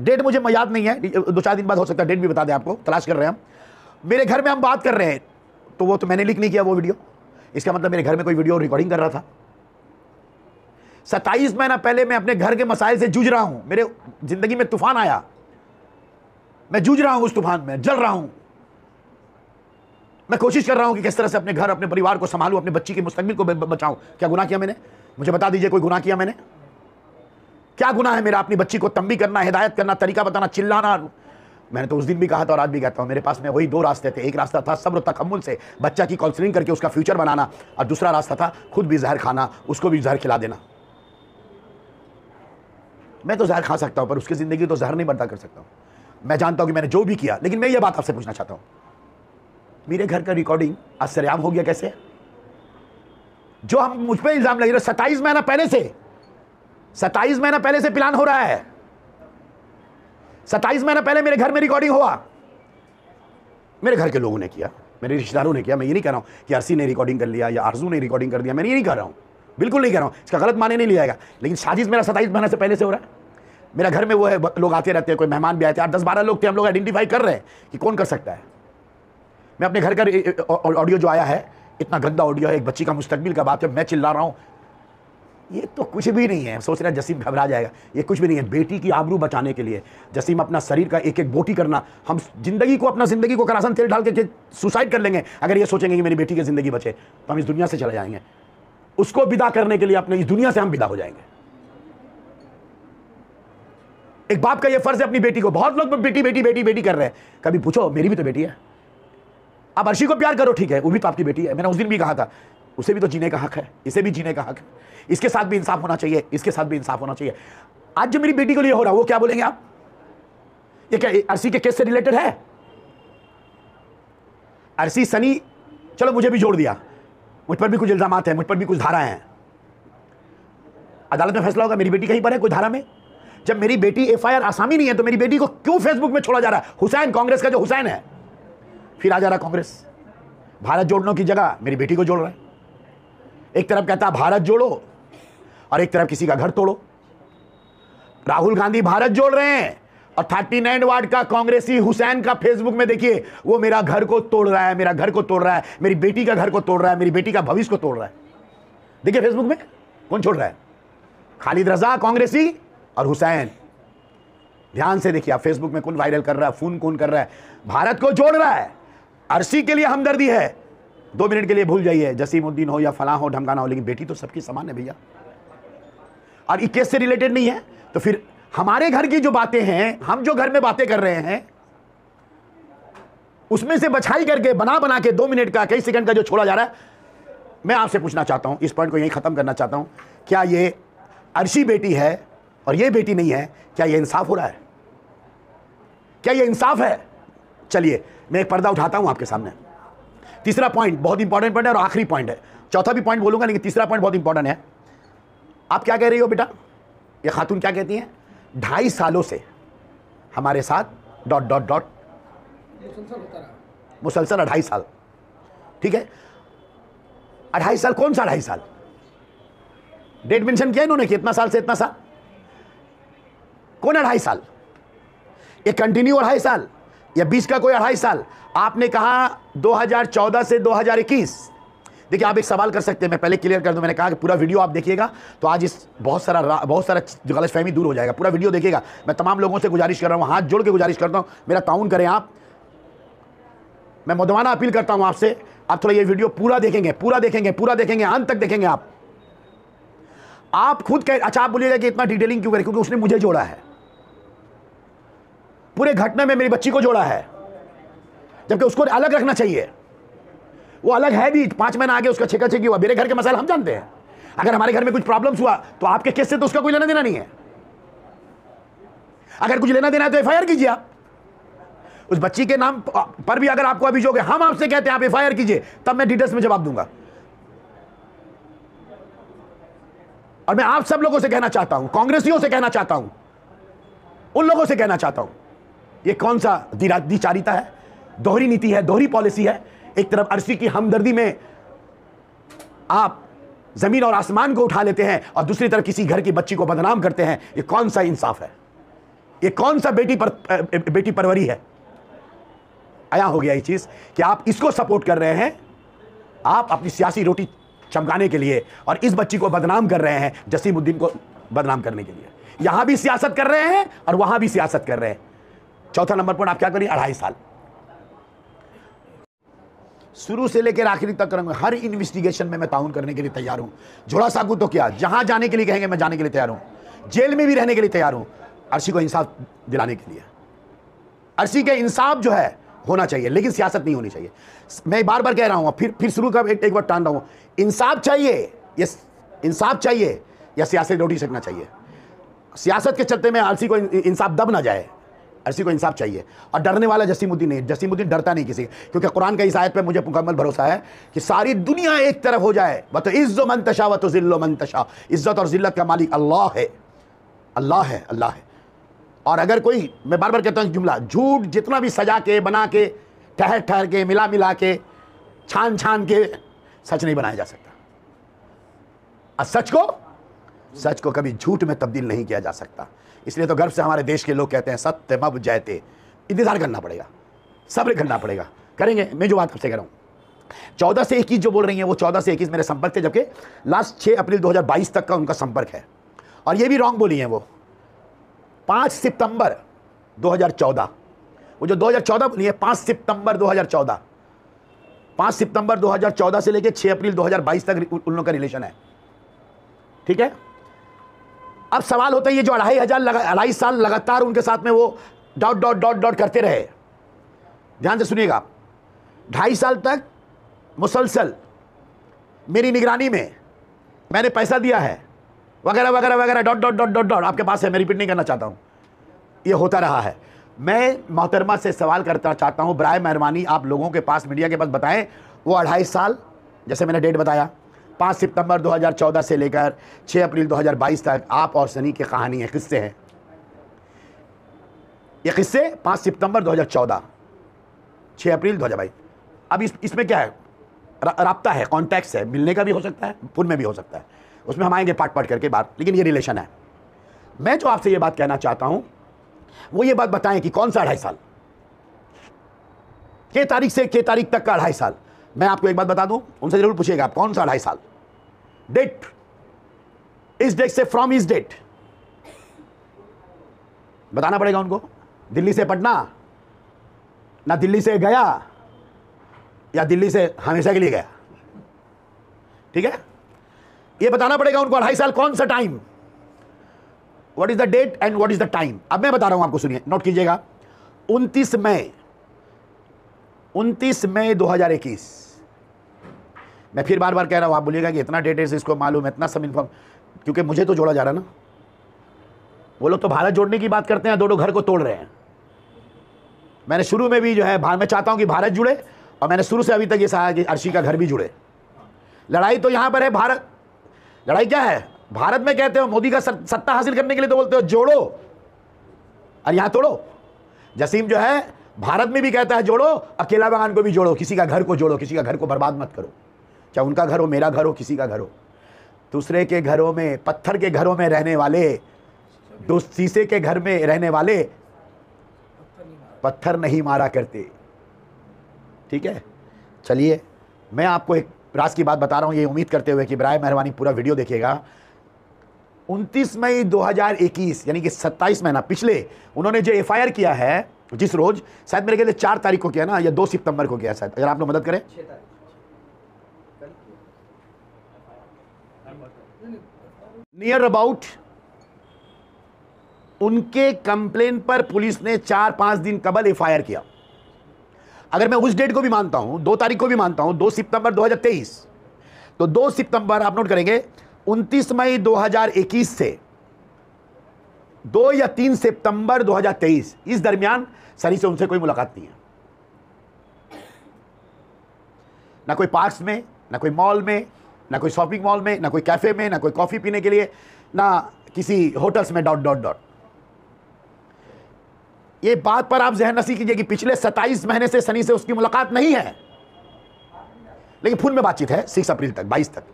डेट मुझे याद नहीं है दो चार दिन बाद हो सकता है डेट भी बता दें आपको तलाश कर रहे हैं हम मेरे घर में हम बात कर रहे हैं तो वो तो मैंने लिख नहीं किया वो वीडियो इसका मतलब मेरे घर में कोई वीडियो रिकॉर्डिंग कर रहा था सत्ताईस महीना पहले मैं अपने घर के मसाइल से जूझ रहा हूँ मेरे जिंदगी में तूफान आया मैं जूझ रहा हूँ उस तूफान में जल रहा हूँ मैं कोशिश कर रहा हूँ कि किस तरह से अपने घर अपने परिवार को संभालू अपने बच्ची के मुस्तबिल को बचाऊँ क्या गुना किया मैंने मुझे बता दीजिए कोई गुना किया मैंने क्या गुना है मेरा अपनी बच्ची को तंबी करना हिदायत करना तरीका बताना चिल्लाना मैंने तो उस दिन भी कहा था और आज भी कहता हूँ मेरे पास में वही दो रास्ते थे एक रास्ता था सब्र तकम्मुल से बच्चा की काउंसलिंग करके उसका फ्यूचर बनाना और दूसरा रास्ता था खुद भी जहर खाना उसको भी जहर खिला देना मैं तो जहर खा सकता हूँ पर उसकी ज़िंदगी तो जहर नहीं बर्दा कर सकता हूँ मैं जानता हूँ कि मैंने जो भी किया लेकिन मैं ये बात आपसे पूछना चाहता हूँ मेरे घर का रिकॉर्डिंग आज सरेआम हो गया कैसे जो हम मुझ पर इल्ज़ाम लगे सत्ताईस महीना पहले से सत्ताईस महीना पहले से प्लान हो रहा है सत्ताईस महीना पहले मेरे घर में रिकॉर्डिंग हुआ मेरे घर के लोगों ने किया मेरे रिश्तेदारों ने किया मैं ये नहीं कह रहा हूं कि अर्सी ने रिकॉर्डिंग कर लिया या आरजू ने रिकॉर्डिंग कर दिया मैं ये नहीं कह रहा हूँ बिल्कुल नहीं कह रहा हूँ इसका गलत माने नहीं लिया जाएगा लेकिन साजिश मेरा सत्ताईस महीने से पहले से हो रहा है मेरा घर में वो है लोग आते रहते हैं कोई मेहमान भी आते हैं आठ दस बारह लोग थे हम लोग आइडेंटिफाई कर रहे हैं कि कौन कर सकता है मैं अपने घर का ऑडियो जो आया है इतना गंदा ऑडियो है एक बच्ची का मुस्तकबिल का बात है मैं चिल्ला रहा हूँ ये तो कुछ भी नहीं है सोच रहे हैं जसीम घबरा जाएगा ये कुछ भी नहीं है बेटी की आबरू बचाने के लिए जसीम अपना शरीर का एक एक बोटी करना हम जिंदगी को अपना जिंदगी को करासन तेल डाल के सुसाइड कर लेंगे अगर ये सोचेंगे कि मेरी बेटी की जिंदगी बचे तो हम इस दुनिया से चले जाएंगे उसको विदा करने के लिए अपने इस दुनिया से हम विदा हो जाएंगे एक बाप का यह फर्ज है अपनी बेटी को बहुत लोग बेटी बेटी बेटी बेटी कर रहे हैं कभी पूछो मेरी भी तो बेटी है आप अर्शी को प्यार करो ठीक है वो भी तो आपकी बेटी है मैंने उस दिन भी कहा था उसे भी तो जीने का हक है इसे भी जीने का हक है इसके साथ भी इंसाफ होना चाहिए इसके साथ भी इंसाफ होना चाहिए आज जो मेरी बेटी को लिए हो रहा है वो क्या बोलेंगे आप ये क्या अरसी के केस से रिलेटेड है अरसी सनी चलो मुझे भी जोड़ दिया मुझ पर भी कुछ इल्जाम हैं मुझ पर भी कुछ धाराएं हैं अदालत में फैसला होगा मेरी बेटी कहीं पर है कोई धारा में जब मेरी बेटी एफ आसामी नहीं है तो मेरी बेटी को क्यों फेसबुक में छोड़ा जा रहा है हुसैन कांग्रेस का जो हुसैन है फिर आ जा रहा कांग्रेस भारत जोड़ने की जगह मेरी बेटी को जोड़ रहा है एक तरफ कहता भारत जोड़ो और एक तरफ किसी का घर तोड़ो राहुल गांधी भारत जोड़ रहे हैं और थर्टी नाइन वार्ड का कांग्रेसी हुसैन का फेसबुक में देखिए वो मेरा घर को तोड़ रहा है मेरा घर को तोड़ रहा है मेरी बेटी का घर को तोड़ रहा है मेरी बेटी का भविष्य को तोड़ रहा है देखिए फेसबुक में कौन छोड़ रहा है खालिद रजा कांग्रेसी और हुसैन ध्यान से देखिए आप फेसबुक में कौन वायरल कर रहा है फोन कौन कर रहा है भारत को जोड़ रहा है अरसी के लिए हमदर्दी है दो मिनट के लिए भूल जाइए जसीमुद्दीन हो या फलां हो ढमकाना हो लेकिन बेटी तो सबकी समान है भैया और ये केस से रिलेटेड नहीं है तो फिर हमारे घर की जो बातें हैं हम जो घर में बातें कर रहे हैं उसमें से बछाई करके बना बना के दो मिनट का कई सेकंड का जो छोड़ा जा रहा है मैं आपसे पूछना चाहता हूं इस पॉइंट को यही ख़त्म करना चाहता हूं क्या ये अर्शी बेटी है और ये बेटी नहीं है क्या ये इंसाफ हो रहा है क्या ये इंसाफ है चलिए मैं एक पर्दा उठाता हूं आपके सामने तीसरा पॉइंट बहुत इंपॉर्टेंट पॉइंट है और आखिरी पॉइंट है चौथा भी पॉइंट बोलूंगा लेकिन तीसरा पॉइंट बहुत इंपॉर्टेंट है आप क्या कह रही हो बेटा ये खातून क्या कहती हैं ढाई सालों से हमारे साथ डॉट डॉट डॉट मुसलसल अढ़ाई साल ठीक है अढ़ाई साल कौन सा अढ़ाई साल डेट मेंशन किया इन्होंने कि इतना साल से इतना साल कौन अढ़ाई साल ये कंटिन्यू अढ़ाई साल या बीस का कोई अढ़ाई साल आपने कहा 2014 से 2021 देखिए आप एक सवाल कर सकते हैं मैं पहले क्लियर कर दूं मैंने कहा कि पूरा वीडियो आप देखिएगा तो आज इस बहुत सारा बहुत सारा गलत फहमी दूर हो जाएगा पूरा वीडियो देखिएगा मैं तमाम लोगों से गुजारिश कर रहा हूँ हाथ जोड़ के गुजारिश करता हूँ मेरा ताउन करें आप मैं मधुमाना अपील करता हूँ आपसे आप थोड़ा ये वीडियो पूरा देखेंगे पूरा देखेंगे पूरा देखेंगे अंत तक देखेंगे आप आप खुद कह अच्छा आप बोलिएगा कि इतना डिटेलिंग क्यों करें क्योंकि उसने मुझे जोड़ा है पूरे घटना में मेरी बच्ची को जोड़ा है जबकि उसको अलग रखना चाहिए वो अलग है भी पांच महीना आगे उसका छेका छेकी हुआ मेरे घर के मसाइल हम जानते हैं अगर हमारे घर में कुछ प्रॉब्लम्स हुआ तो आपके केस से तो उसका कोई लेना देना नहीं है अगर कुछ लेना देना है तो एफ कीजिए आप उस बच्ची के नाम पर भी अगर आपको अभिजोग है हम आपसे कहते हैं आप एफ कीजिए तब मैं डिटेल्स में जवाब दूंगा और मैं आप सब लोगों से कहना चाहता हूं कांग्रेसियों से कहना चाहता हूं उन लोगों से कहना चाहता हूं ये कौन सा दिचारिता है दोहरी नीति है दोहरी पॉलिसी है एक तरफ अरसी की हमदर्दी में आप जमीन और आसमान को उठा लेते हैं और दूसरी तरफ किसी घर की बच्ची को बदनाम करते हैं ये कौन सा इंसाफ है ये कौन सा बेटी पर बेटी परवरी है आया हो गया ये चीज़ कि आप इसको सपोर्ट कर रहे हैं आप अपनी सियासी रोटी चमकाने के लिए और इस बच्ची को बदनाम कर रहे हैं जसीमुद्दीन को बदनाम करने के लिए यहां भी सियासत कर रहे हैं और वहां भी सियासत कर रहे हैं चौथा नंबर पॉइंट आप क्या करिए अढ़ाई साल शुरू से लेकर आखिरी तक करूंगा हर इन्वेस्टिगेशन में मैं ताउन करने के लिए तैयार हूं जोड़ा सागू तो क्या जहां जाने के लिए कहेंगे मैं जाने के लिए तैयार हूं जेल में भी रहने के लिए तैयार हूं अर्शी को इंसाफ दिलाने के लिए अर्शी के इंसाफ जो है होना चाहिए लेकिन सियासत नहीं होनी चाहिए मैं बार बार कह रहा हूं फिर फिर शुरू का एक, एक बार टान रहा हूं इंसाफ चाहिए इंसाफ चाहिए या सियासत रोटी सकना चाहिए सियासत के चलते में आलसी को इंसाफ दब ना जाए अर्सी को इंसाफ चाहिए और डरने वाला जसीमुद्दीन नहीं जसीमुद्दीन डरता नहीं किसी क्योंकि कुरान का इस आयत पे मुझे मुकम्मल भरोसा है कि सारी दुनिया एक तरफ हो जाए वह तो इज़्ज़ो मनतशा व तो ज़िल्लो मंतशा इज़्ज़त और ज़िल्लत का मालिक अल्लाह है अल्लाह है अल्लाह है और अगर कोई मैं बार बार कहता हूँ जुमला झूठ जितना भी सजा के बना के ठहर ठहर के मिला मिला के छान छान के सच नहीं बनाया जा सकता और सच को सच को कभी झूठ में तब्दील नहीं किया जा सकता इसलिए तो गर्व से हमारे देश के लोग कहते हैं सत्य मब जयते इंतजार करना पड़ेगा सब्र करना पड़ेगा करेंगे मैं जो बात आपसे कह रहा हूँ चौदह से इक्कीस जो बोल रही हैं वो चौदह से इक्कीस मेरे संपर्क थे जबकि लास्ट छः अप्रैल दो तक का उनका संपर्क है और ये भी रॉन्ग बोली हैं वो पाँच सितंबर 2014 वो जो 2014 बोली है पाँच सितंबर 2014 पाँच सितंबर 2014 से लेकर 6 अप्रैल 2022 तक उन लोगों का रिलेशन है ठीक है अब सवाल होता है ये जो अढ़ाई हज़ार लगा अढ़ाई साल लगातार उनके साथ में वो डॉट डॉट डॉट डॉट करते रहे ध्यान से सुनिएगा आप ढाई साल तक मुसलसल मेरी निगरानी में मैंने पैसा दिया है वगैरह वगैरह वगैरह dot dot dot dot dot आपके पास है मैं रिपीट नहीं करना चाहता हूँ ये होता रहा है मैं मोहतरमा से सवाल करना चाहता हूँ बर मेहरबानी आप लोगों के पास मीडिया के पास बताएं वो अढ़ाई साल जैसे मैंने डेट बताया पाँच सितंबर 2014 से लेकर 6 अप्रैल 2022 तक आप और सनी की कहानी है किस्से हैं ये किस्से पाँच सितंबर 2014 6 अप्रैल 2022 अब इस इसमें क्या है रबता है कॉन्टैक्ट है मिलने का भी हो सकता है फोन में भी हो सकता है उसमें हम आएंगे पार्ट पार्ट करके बात लेकिन ये रिलेशन है मैं जो आपसे ये बात कहना चाहता हूँ वो ये बात बताएं कि कौन सा अढ़ाई साल के तारीख से के तारीख तक का अढ़ाई साल मैं आपको एक बात बता दूं उनसे जरूर पूछिएगा आप कौन सा अढ़ाई साल डेट इस डेट से फ्रॉम इस डेट बताना पड़ेगा उनको दिल्ली से पटना ना दिल्ली से गया या दिल्ली से हमेशा के लिए गया ठीक है ये बताना पड़ेगा उनको अढ़ाई साल कौन सा time what is the date and what is the time अब मैं बता रहा हूं आपको सुनिए नोट कीजिएगा 29 मई उनतीस मई 2021 मैं फिर बार बार कह रहा हूँ आप बोलिएगा कि इतना डेट है इसको मालूम है इतना सब इन्फॉर्म क्योंकि मुझे तो जोड़ा जा रहा ना वो लोग तो भारत जोड़ने की बात करते हैं दोनों घर को तोड़ रहे हैं मैंने शुरू में भी जो है मैं चाहता हूँ कि भारत जुड़े और मैंने शुरू से अभी तक ये सहा कि अर्शी का घर भी जुड़े लड़ाई तो यहाँ पर है भारत लड़ाई क्या है भारत में कहते हो मोदी का सत्ता हासिल करने के लिए तो बोलते हो जोड़ो और यहाँ तोड़ो जसीम जो है भारत में भी कहता है जोड़ो अकेला बगान को भी जोड़ो किसी का घर को जोड़ो किसी का घर को बर्बाद मत करो चाहे उनका घर हो मेरा घर हो किसी का घर हो दूसरे के घरों में पत्थर के घरों में रहने वाले दो शीशे के घर में रहने वाले पत्थर नहीं मारा करते ठीक है चलिए मैं आपको एक राज की बात बता रहा हूँ ये उम्मीद करते हुए कि ब्राय मेहरबानी पूरा वीडियो देखिएगा 29 मई 2021 यानी कि 27 महीना पिछले उन्होंने जो एफआईआर किया है जिस रोज शायद मेरे कहते चार तारीख को किया ना या दो सितंबर को किया शायद अगर आप लोग मदद करें नियर अबाउट उनके कंप्लेन पर पुलिस ने चार पांच दिन कबल एफ किया अगर मैं उस डेट को भी मानता हूं दो तारीख को भी मानता हूं दो सितंबर 2023 तो दो सितंबर आप नोट करेंगे 29 मई 2021 से दो या तीन सितंबर 2023 इस दरमियान सनी से उनसे कोई मुलाकात नहीं है ना कोई पार्क्स में ना कोई मॉल में ना कोई शॉपिंग मॉल में ना कोई कैफ़े में ना कोई कॉफ़ी पीने के लिए ना किसी होटल्स में डॉट डॉट डॉट ये बात पर आप जहन नसी कीजिए कि पिछले 27 महीने से सनी से उसकी मुलाकात नहीं है लेकिन फ़ोन में बातचीत है 6 अप्रैल तक 22 तक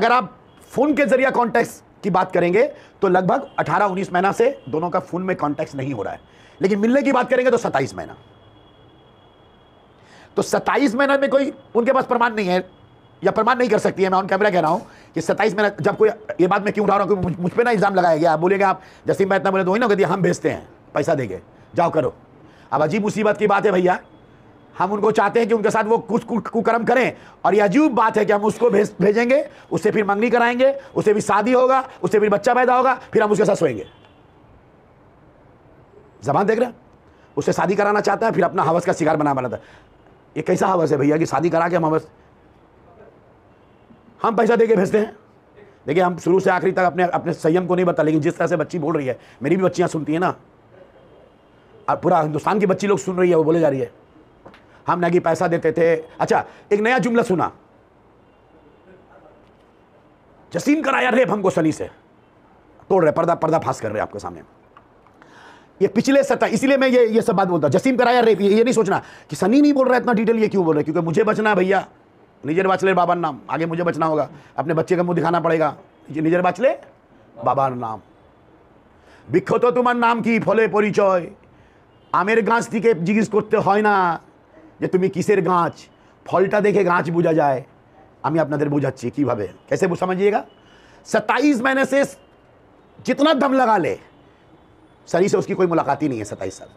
अगर आप फ़ोन के जरिए कॉन्टैक्ट की बात करेंगे तो लगभग 18-19 महीना से दोनों का फ़ोन में कॉन्टैक्ट नहीं हो रहा है लेकिन मिलने की बात करेंगे तो सत्ताईस महीना तो सत्ताईस महीना में कोई उनके पास प्रमाण नहीं है या प्रमाण नहीं कर सकती है मैं ऑन कैमरा कह रहा हूं कि सत्ताईस महीना जब कोई ये बात मैं क्यों उठा रहा हूँ मुझ पर ना इल्ज़ाम लगाया गया आप आप जैसे मैं इतना बोले तो वही ना कहती हम भेजते हैं पैसा देंगे जाओ करो अब अजीब मुसीबत की बात है भैया हम उनको चाहते हैं कि उनके साथ वो कुछ कुकर्म करें और ये अजीब बात है कि हम उसको भेज भेजेंगे उससे फिर मंगनी कराएंगे उससे भी शादी होगा उससे फिर बच्चा पैदा होगा फिर हम उसके साथ सोएंगे जबान देख रहे हैं उससे शादी कराना चाहता है फिर अपना हवस का शिकार बना बनाता है ये कैसा हवस है भैया कि शादी करा के हम हवस हम पैसा दे के भेजते हैं देखिए हम शुरू से आखिरी तक अपने अपने संयम को नहीं बता लेकिन जिस तरह से बच्ची बोल रही है मेरी भी बच्चियाँ सुनती हैं ना और पूरा हिंदुस्तान की बच्ची लोग सुन रही है वो बोले जा रही है हम ना कि पैसा देते थे अच्छा एक नया जुमला सुना जसीन कराया रेप हमको सनी से तोड़ रहे पर्दा पर्दा फांस कर रहे आपके सामने ये पिछले सत्ता इसलिए मैं ये ये सब बात बोलता हूँ जसीम कराया रेप ये, ये नहीं सोचना कि सनी नहीं बोल रहा है इतना डिटेल ये क्यों बोल रहा है क्योंकि मुझे बचना है भैया निजर बाचले बाबा नाम आगे मुझे बचना होगा अपने बच्चे का मुंह दिखाना पड़ेगा निजर बाचले बाबा नाम বিখ্যাত তোমার নাম কি ফলে পরিচয় আমের গাছ करते हैं ना হয় तुम्हें किसर गाँच फलटा देखे गाँच बुझा जाए हमें अपना আমি আপনাদের कि কীভাবে कैसे समझिएगा सत्ताईस महीने से जितना दम लगा ले सरी से उसकी कोई मुलाकात ही नहीं है सत्ताईस साल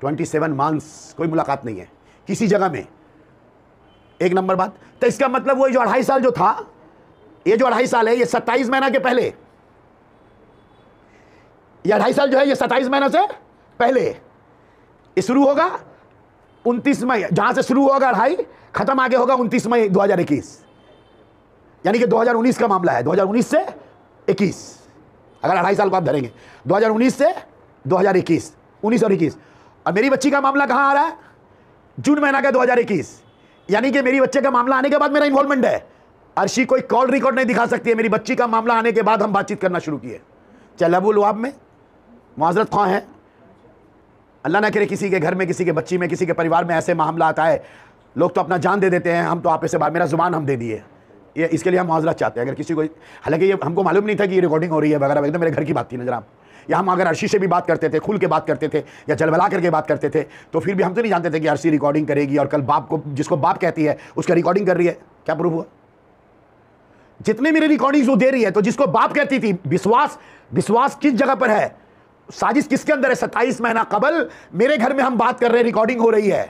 ट्वेंटी सेवन मंथ्स कोई मुलाकात नहीं है किसी जगह में एक नंबर बात तो इसका मतलब वो जो अढ़ाई साल जो था ये जो अढ़ाई साल है ये सत्ताईस महीना के पहले ये अढ़ाई साल जो है ये सत्ताईस महीना से पहले ये शुरू होगा उनतीस मई जहां से शुरू होगा अढ़ाई खत्म आगे होगा उनतीस मई 2021 यानी कि 2019 का मामला है 2019 से इक्कीस अगर अढ़ाई साल बाद धरेंगे 2019 से 2021 उन्नीस और इक्कीस और मेरी बच्ची का मामला कहाँ आ रहा है जून महीना का 2021 यानी कि मेरी बच्चे का मामला आने के बाद मेरा इन्वॉल्वमेंट है अर्शी कोई कॉल रिकॉर्ड नहीं दिखा सकती है मेरी बच्ची का मामला आने के बाद हम बातचीत करना शुरू किए चाहे लबू लुआब में माजरत खां है अल्लाह ना करे किसी के घर में किसी के बच्ची में किसी के परिवार में ऐसे मामला आता है लोग तो अपना जान दे देते हैं हम तो आप इसे मेरा जुबान हम दे दिए ये इसके लिए हम माजरा चाहते हैं अगर किसी को हालांकि ये हमको मालूम नहीं था कि ये रिकॉर्डिंग हो रही है वगैरह वगैरह मेरे घर की बात थी नजर आप या हम अगर अर्शी से भी बात करते थे खुल के बात करते थे या जलवला करके बात करते थे तो फिर भी हम तो नहीं जानते थे कि अर्शी रिकॉर्डिंग करेगी और कल बाप को जिसको बाप कहती है उसका रिकॉर्डिंग कर रही है क्या प्रूफ हुआ जितने मेरे रिकॉर्डिंग्स वो दे रही है तो जिसको बाप कहती थी विश्वास विश्वास किस जगह पर है साजिश किसके अंदर है सत्ताईस महीना कबल मेरे घर में हम बात कर रहे हैं रिकॉर्डिंग हो रही है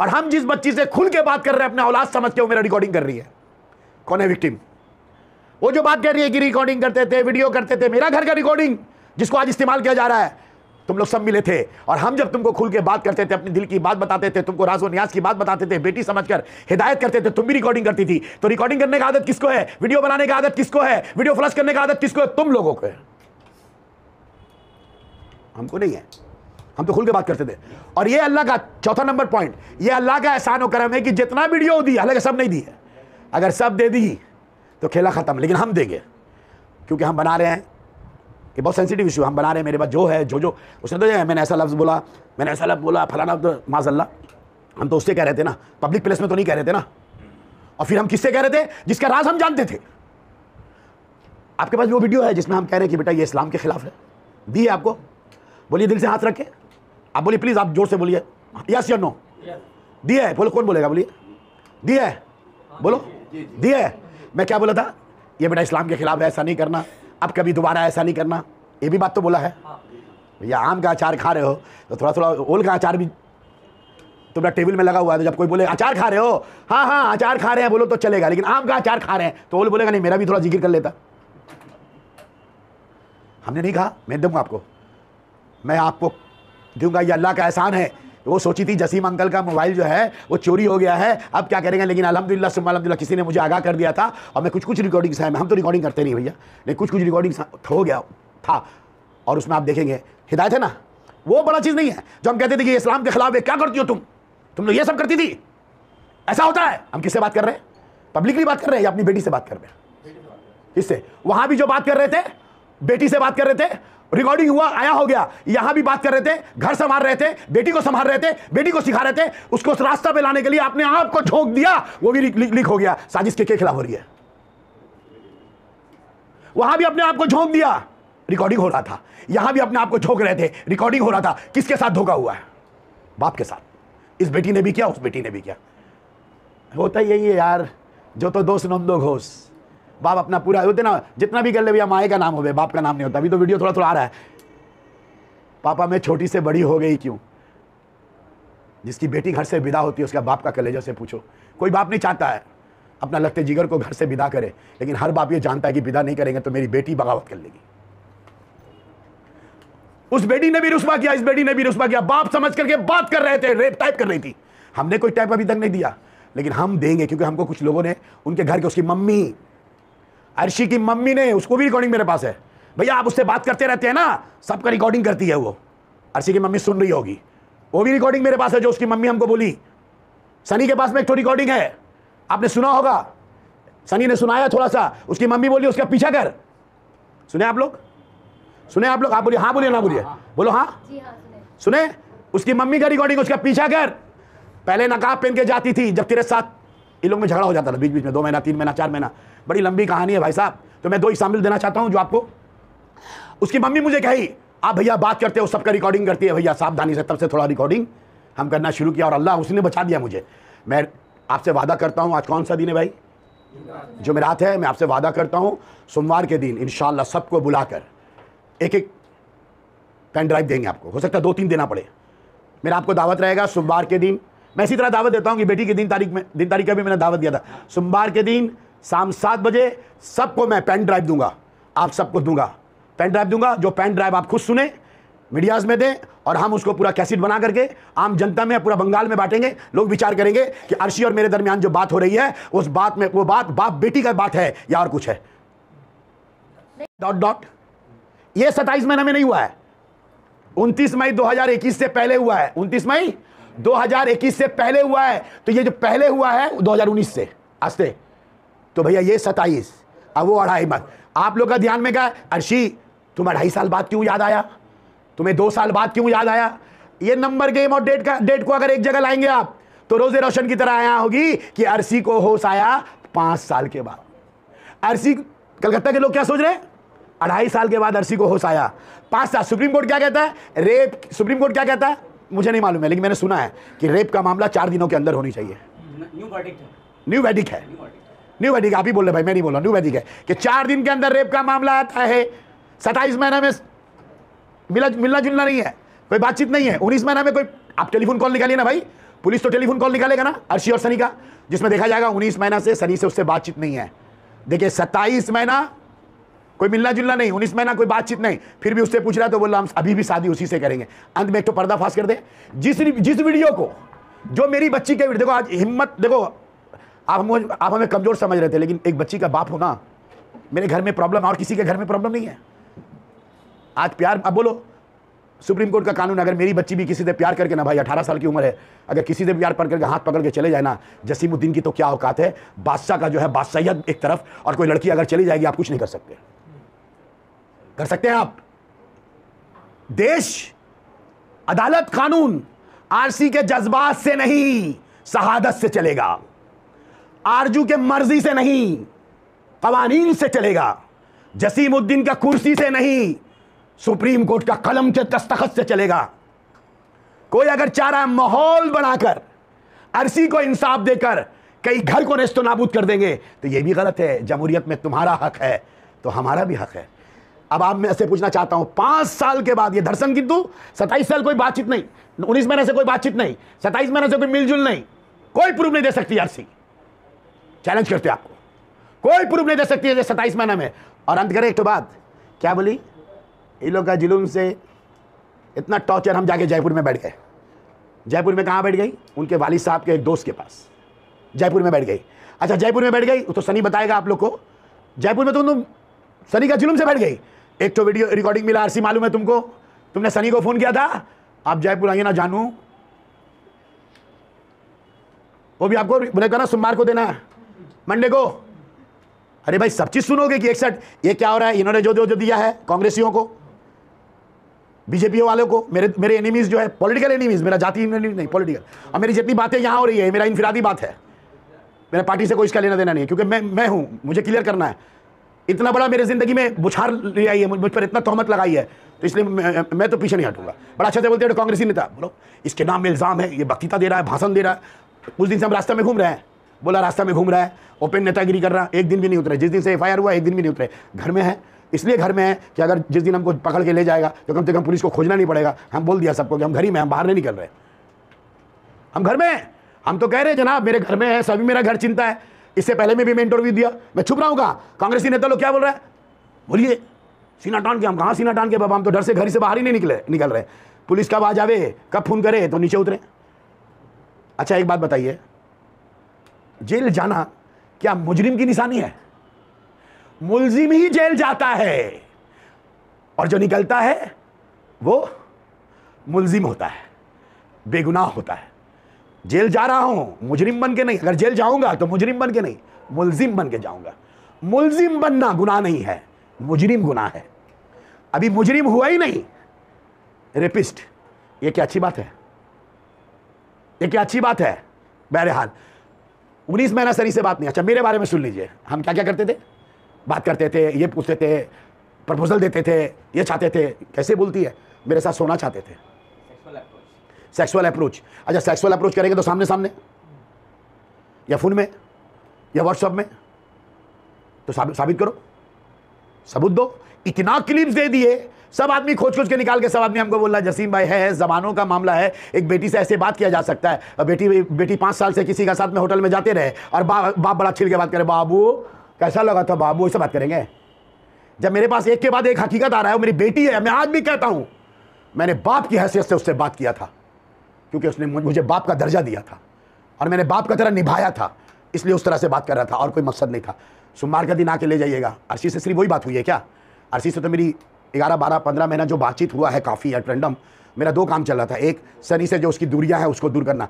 और हम जिस बच्ची से खुल के बात कर रहे हैं अपने औलाद समझ के वो मेरा रिकॉर्डिंग कर रही है कौन है विक्टिम वो जो बात कर रही है कि रिकॉर्डिंग करते थे वीडियो करते थे मेरा घर का रिकॉर्डिंग जिसको आज इस्तेमाल किया जा रहा है तुम लोग सब मिले थे और हम जब तुमको खुल के बात करते थे अपने दिल की बात बताते थे तुमको राजो न्याज की बात बताते थे बेटी समझकर हिदायत करते थे तुम भी रिकॉर्डिंग करती थी तो रिकॉर्डिंग करने का आदत किसको है वीडियो बनाने का आदत किसको है वीडियो फ्लश करने का आदत किसको है तुम लोगों को है हमको नहीं है हम तो खुल के बात करते थे और ये अल्लाह का चौथा नंबर पॉइंट ये अल्लाह का एहसान और करम है कि जितना वीडियो दी हालांकि सब नहीं दी है अगर सब दे दी तो खेला ख़त्म लेकिन हम देंगे क्योंकि हम बना रहे हैं ये बहुत सेंसिटिव इशू हम बना रहे हैं मेरे पास जो है जो जो उसने तो मैंने ऐसा लफ्ज़ बोला मैंने ऐसा लफ्ज़ बोला फलाना तो माजल्ला हम तो उससे कह रहे थे ना पब्लिक प्लेस में तो नहीं कह रहे थे ना और फिर हम किससे कह रहे थे जिसका राज हम जानते थे आपके पास वो वीडियो है जिसमें हम कह रहे हैं कि बेटा ये इस्लाम के खिलाफ है दी है आपको बोलिए दिल से हाथ रखे आप बोलिए प्लीज़ आप जोर से बोलिए यस या नो दिया है बोलो कौन बोलेगा बोलिए दिया है बोलो दिया है मैं क्या बोला था ये बेटा इस्लाम के खिलाफ है ऐसा नहीं करना अब कभी दोबारा ऐसा नहीं करना ये भी बात तो बोला है हाँ। भैया आम का अचार खा रहे हो तो थोड़ा थोड़ा ओल का अचार भी तुम्हारा टेबल में लगा हुआ है तो जब कोई बोले अचार खा रहे हो हाँ हाँ अचार खा रहे हैं बोलो तो चलेगा लेकिन आम का अचार खा रहे हैं तो ओल बोलेगा नहीं मेरा भी थोड़ा जिक्र कर लेता हमने नहीं कहा मैं दूंगा आपको मैं आपको दूंगा ये अल्लाह का एहसान है वो सोची थी जसीम अंकल का मोबाइल जो है वो चोरी हो गया है अब क्या करेंगे लेकिन अलहमदिल्ला सुबह अलहमदिल्ला किसी ने मुझे आगाह कर दिया था और मैं कुछ कुछ रिकॉर्डिंग साहब हम तो रिकॉर्डिंग करते नहीं भैया लेकिन कुछ कुछ रिकॉर्डिंग हो गया था और उसमें आप देखेंगे हिदायत है ना वो बड़ा चीज़ नहीं है जो हम कहते थे कि इस्लाम के खिलाफ क्या करती हो तुम तुम लोग ये सब करती थी ऐसा होता है हम किससे बात कर रहे हैं पब्लिकली बात कर रहे हैं या अपनी बेटी से बात कर रहे हैं इससे वहाँ भी जो बात कर रहे थे बेटी से बात कर रहे थे रिकॉर्डिंग हुआ आया हो गया यहां भी बात कर रहे थे घर संभाल रहे थे बेटी को संभाल रहे थे बेटी को सिखा रहे थे उसको उस रास्ता पे लाने के लिए आपने आप को झोंक दिया वो भी लीक हो गया साजिश के, के खिलाफ हो रही है वहां भी अपने आप को झोंक दिया रिकॉर्डिंग हो रहा था यहां भी अपने आप को झोंक रहे थे रिकॉर्डिंग हो रहा था किसके साथ धोखा हुआ है बाप के साथ इस बेटी ने भी किया उस बेटी ने भी किया होता यही है यार जो तो दोस्त नंदो दो घोष बाप अपना पूरा होते ना जितना भी कर ले भैया माए का नाम हो गया बाप का नाम नहीं होता अभी तो वीडियो थोड़ा थोड़ा आ रहा है पापा मैं छोटी से बड़ी हो गई क्यों जिसकी बेटी घर से विदा होती है उसका बाप का कलेजा से पूछो कोई बाप नहीं चाहता है अपना लगते जिगर को घर से विदा करे लेकिन हर बाप ये जानता है कि विदा नहीं करेंगे तो मेरी बेटी बगावत कर लेगी उस बेटी ने भी रुस्वा किया इस बेटी ने भी रुस्वा किया बाप समझ करके बात कर रहे थे रेप टाइप कर रही थी हमने कोई टाइप अभी तक नहीं दिया लेकिन हम देंगे क्योंकि हमको कुछ लोगों ने उनके घर के उसकी मम्मी अर्शी की मम्मी ने उसको भी रिकॉर्डिंग मेरे पास है भैया आप उससे बात करते रहते हैं ना सबका रिकॉर्डिंग करती है वो अर्शी की मम्मी सुन रही होगी वो भी रिकॉर्डिंग मेरे पास है जो उसकी मम्मी हमको बोली सनी के पास में एक तो रिकॉर्डिंग है आपने सुना होगा सनी ने सुनाया थोड़ा सा उसकी मम्मी बोली उसका पीछा कर सुने आप लोग सुने आप लोग आप बोलिए हाँ बोलिए ना बोलिए हाँ, हाँ। बोलो हाँ, हाँ सुने उसकी मम्मी का रिकॉर्डिंग उसका पीछा कर पहले नकाब पहन के जाती थी जब तेरे साथ इन लोग में झगड़ा हो जाता था बीच बीच में दो महीना तीन महीना चार महीना बड़ी लंबी कहानी है भाई साहब तो मैं दो एग्जाम्पल देना चाहता हूँ जो आपको उसकी मम्मी मुझे कही आप भैया बात करते हो सबका रिकॉर्डिंग करती है भैया सावधानी से तब से थोड़ा रिकॉर्डिंग हम करना शुरू किया और अल्लाह उसने बचा दिया मुझे मैं आपसे वादा करता हूँ आज कौन सा दिन है भाई जो मेरा है मैं आपसे वादा करता हूँ सोमवार के दिन इन सबको बुलाकर एक एक पेन ड्राइव देंगे आपको हो सकता है दो तीन देना पड़े मेरा आपको दावत रहेगा सोमवार के दिन मैं इसी तरह दावत देता हूँ कि बेटी की दिन तारीख में दिन तारीख का भी मैंने दावत दिया था सोमवार के दिन शाम सात बजे सबको मैं पेन ड्राइव दूंगा आप सबको दूंगा पेन ड्राइव दूंगा जो पेन ड्राइव आप खुद सुने मीडियाज़ में दें और हम उसको पूरा कैसेट बना करके आम जनता में पूरा बंगाल में बांटेंगे लोग विचार करेंगे कि अर्शी और मेरे दरमियान जो बात हो रही है उस बात में वो बात बाप बेटी का बात है या और कुछ है डॉट डॉट ये सत्ताईस महीना में नहीं हुआ है उनतीस मई 2021 से पहले हुआ है उनतीस मई 2021 से पहले हुआ है तो ये जो पहले हुआ है 2019 से आस्ते तो भैया ये सताईस अब वो अढ़ाई मत आप लोग का ध्यान में क्या अर्शी तुम अढ़ाई साल बाद क्यों याद आया तुम्हें दो साल बाद क्यों याद आया ये नंबर गेम और डेट का डेट को अगर एक जगह लाएंगे आप तो रोजे रोशन की तरह आया होगी कि अरसी को होश आया पांच साल के बाद अरसी कलकत्ता के लोग क्या सोच रहे हैं अढ़ाई साल के बाद अरसी को होश आया पांच साल सुप्रीम कोर्ट क्या कहता है रेप सुप्रीम कोर्ट क्या कहता है मुझे नहीं मालूम है लेकिन मैंने सुना है कि रेप का मामला चार दिनों के अंदर होनी चाहिए न्यू वैडिक है न्यू वैडिक आप ही बोल रहे भाई मैं नहीं बोल रहा न्यू वैडिक है कि चार दिन के अंदर रेप का मामला आता है सताईस महीने में मिला मिलना जुलना नहीं है कोई बातचीत नहीं है उन्नीस महीने में कोई आप टेलीफोन कॉल निकालिए ना भाई पुलिस तो टेलीफोन कॉल निकालेगा ना अर्शी और सनी का जिसमें देखा जाएगा उन्नीस महीना से सनी से उससे बातचीत नहीं है देखिए सत्ताईस महीना कोई मिलना जुलना नहीं उन्नीस महीना कोई बातचीत नहीं फिर भी उससे पूछ रहा तो बोला हम अभी भी शादी उसी से करेंगे अंत में एक तो पर्दाफाश कर दे जिस जिस वीडियो को जो मेरी बच्ची के देखो आज हिम्मत देखो आप हम आप हमें कमज़ोर समझ रहे थे लेकिन एक बच्ची का बाप होना मेरे घर में प्रॉब्लम और किसी के घर में प्रॉब्लम नहीं है आज प्यार अब बोलो सुप्रीम कोर्ट का कानून अगर मेरी बच्ची भी किसी से प्यार करके ना भाई अठारह साल की उम्र है अगर किसी से प्यार पकड़ करके हाथ पकड़ के चले जाए ना जसीमुद्दीन की तो क्या औकात है बादशाह का जो है बादशाहियत एक तरफ और कोई लड़की अगर चली जाएगी आप कुछ नहीं कर सकते कर सकते हैं आप देश अदालत कानून आरसी के जज्बात से नहीं शहादत से चलेगा आरजू के मर्जी से नहीं कवानीन से चलेगा जसीमुद्दीन का कुर्सी से नहीं सुप्रीम कोर्ट का कलम के दस्तखत से चलेगा कोई अगर चारा माहौल बनाकर अरसी को इंसाफ देकर कई घर को रिश्तों नाबूद कर देंगे तो यह भी गलत है जमहूरियत में तुम्हारा हक है तो हमारा भी हक है अब आप मैं ऐसे पूछना चाहता हूं पांच साल के बाद ये दर्शन किंतु सत्ताईस साल कोई बातचीत नहीं उन्नीस महीने से कोई बातचीत नहीं सत्ताईस महीने से कोई मिलजुल नहीं कोई प्रूफ नहीं दे सकती आरसी चैलेंज करते आपको कोई प्रूफ नहीं दे सकती है सत्ताईस महीने में और अंत करें एक तो बात क्या बोली इन लोग का जुलूम से इतना टॉर्चर हम जाके जयपुर में बैठ गए जयपुर में कहाँ बैठ गई उनके वालिद साहब के एक दोस्त के पास जयपुर में बैठ गई अच्छा जयपुर में बैठ गई तो सनी बताएगा आप लोग को जयपुर में तो सनी का जुलूम से बैठ गई एक तो वीडियो रिकॉर्डिंग मिला आरसी मालूम है तुमको तुमने सनी को फोन किया था आप जयपुर आइए ना जानू वो भी आपको बोले करना सोमवार को देना है मंडे को अरे भाई सब चीज सुनोगे कि एक साथ ये क्या हो रहा है इन्होंने जो जो जो दिया है कांग्रेसियों को बीजेपी वालों को मेरे मेरे एनिमीज जो है पॉलिटिकल एनिमीज मेरा जाति नहीं पॉलिटिकल और मेरी जितनी बातें यहाँ हो रही है मेरा इनफिरादी बात है मेरा पार्टी से कोई इसका लेना देना नहीं है क्योंकि मैं मैं हूँ मुझे क्लियर करना है इतना बड़ा मेरे ज़िंदगी में बुछार ले आई है मुझ पर इतना तोहमत लगाई है तो इसलिए मैं, मैं तो पीछे नहीं हटूंगा बड़ा अच्छा से बोलते हैं तो कांग्रेसी नेता बोलो इसके नाम में इल्ज़ाम है ये वक्तिता दे रहा है भाषण दे रहा है उस दिन से हम रास्ते में घूम रहे हैं बोला रास्ता में घूम रहा है ओपन नेतागिरी कर रहा है एक दिन भी नहीं उतरे जिस दिन से एफ हुआ एक दिन भी नहीं उतरे घर में है इसलिए घर में है कि अगर जिस दिन हमको पकड़ के ले जाएगा तो कम से कम पुलिस को खोजना नहीं पड़ेगा हम बोल दिया सबको कि हम घर ही में हम बाहर नहीं निकल रहे हम घर में हैं हम तो कह रहे हैं जनाब मेरे घर में है सभी मेरा घर चिंता है इससे पहले में भी मैं इंटरव्यू दिया मैं छुप रहा हूँ कहा कांग्रेसी नेता लोग क्या बोल रहा है बोलिए सीना टान के हम कहाँ सीना टान के बाबा हम तो डर से घर से बाहर ही नहीं निकले निकल रहे पुलिस कब आ जावे कब फोन करे तो नीचे उतरे अच्छा एक बात बताइए जेल जाना क्या मुजरिम की निशानी है मुलजिम ही जेल जाता है और जो निकलता है वो मुलजिम होता है बेगुनाह होता है जेल जा रहा हूँ मुजरिम बन के नहीं अगर जेल जाऊँगा तो मुजरिम बन के नहीं मुलजिम बन के जाऊँगा मुलजिम बनना गुना नहीं है मुजरिम गुना है अभी मुजरिम हुआ ही नहीं रेपिस्ट ये क्या अच्छी बात है ये क्या अच्छी बात है बहरहाल उन्नीस महीना सरी से बात नहीं अच्छा मेरे बारे में सुन लीजिए हम क्या क्या करते थे बात करते थे ये पूछते थे प्रपोजल देते थे ये चाहते थे कैसे बोलती है मेरे साथ सोना चाहते थे सेक्सुअल अप्रोच अच्छा सेक्सुअल अप्रोच करेंगे तो सामने सामने या फोन में या व्हाट्सअप में तो साबित साबित करो सबूत दो इतना क्लिप्स दे दिए सब आदमी खोज खोज के निकाल के सब आदमी हमको बोल रहा है जसीम भाई है जमानों का मामला है एक बेटी से ऐसे बात किया जा सकता है बेटी बेटी पाँच साल से किसी का साथ में होटल में जाते रहे और बा, बाप बड़ा छिल के बात करे बाबू कैसा लगा था बाबू ऐसे बात करेंगे जब मेरे पास एक के बाद एक हकीकत आ रहा है वो मेरी बेटी है मैं आज भी कहता हूँ मैंने बाप की हैसियत से उससे बात किया था क्योंकि उसने मुझे बाप का दर्जा दिया था और मैंने बाप का तरह निभाया था इसलिए उस तरह से बात कर रहा था और कोई मकसद नहीं था सोमवार का दिन आके ले जाइएगा अर्शी से सिर्फ वही बात हुई है क्या अर्शी से तो मेरी ग्यारह बारह पंद्रह महीना जो बातचीत हुआ है काफ़ी एट रेंडम मेरा दो काम चल रहा था एक सनी से जो उसकी दूरियाँ हैं उसको दूर करना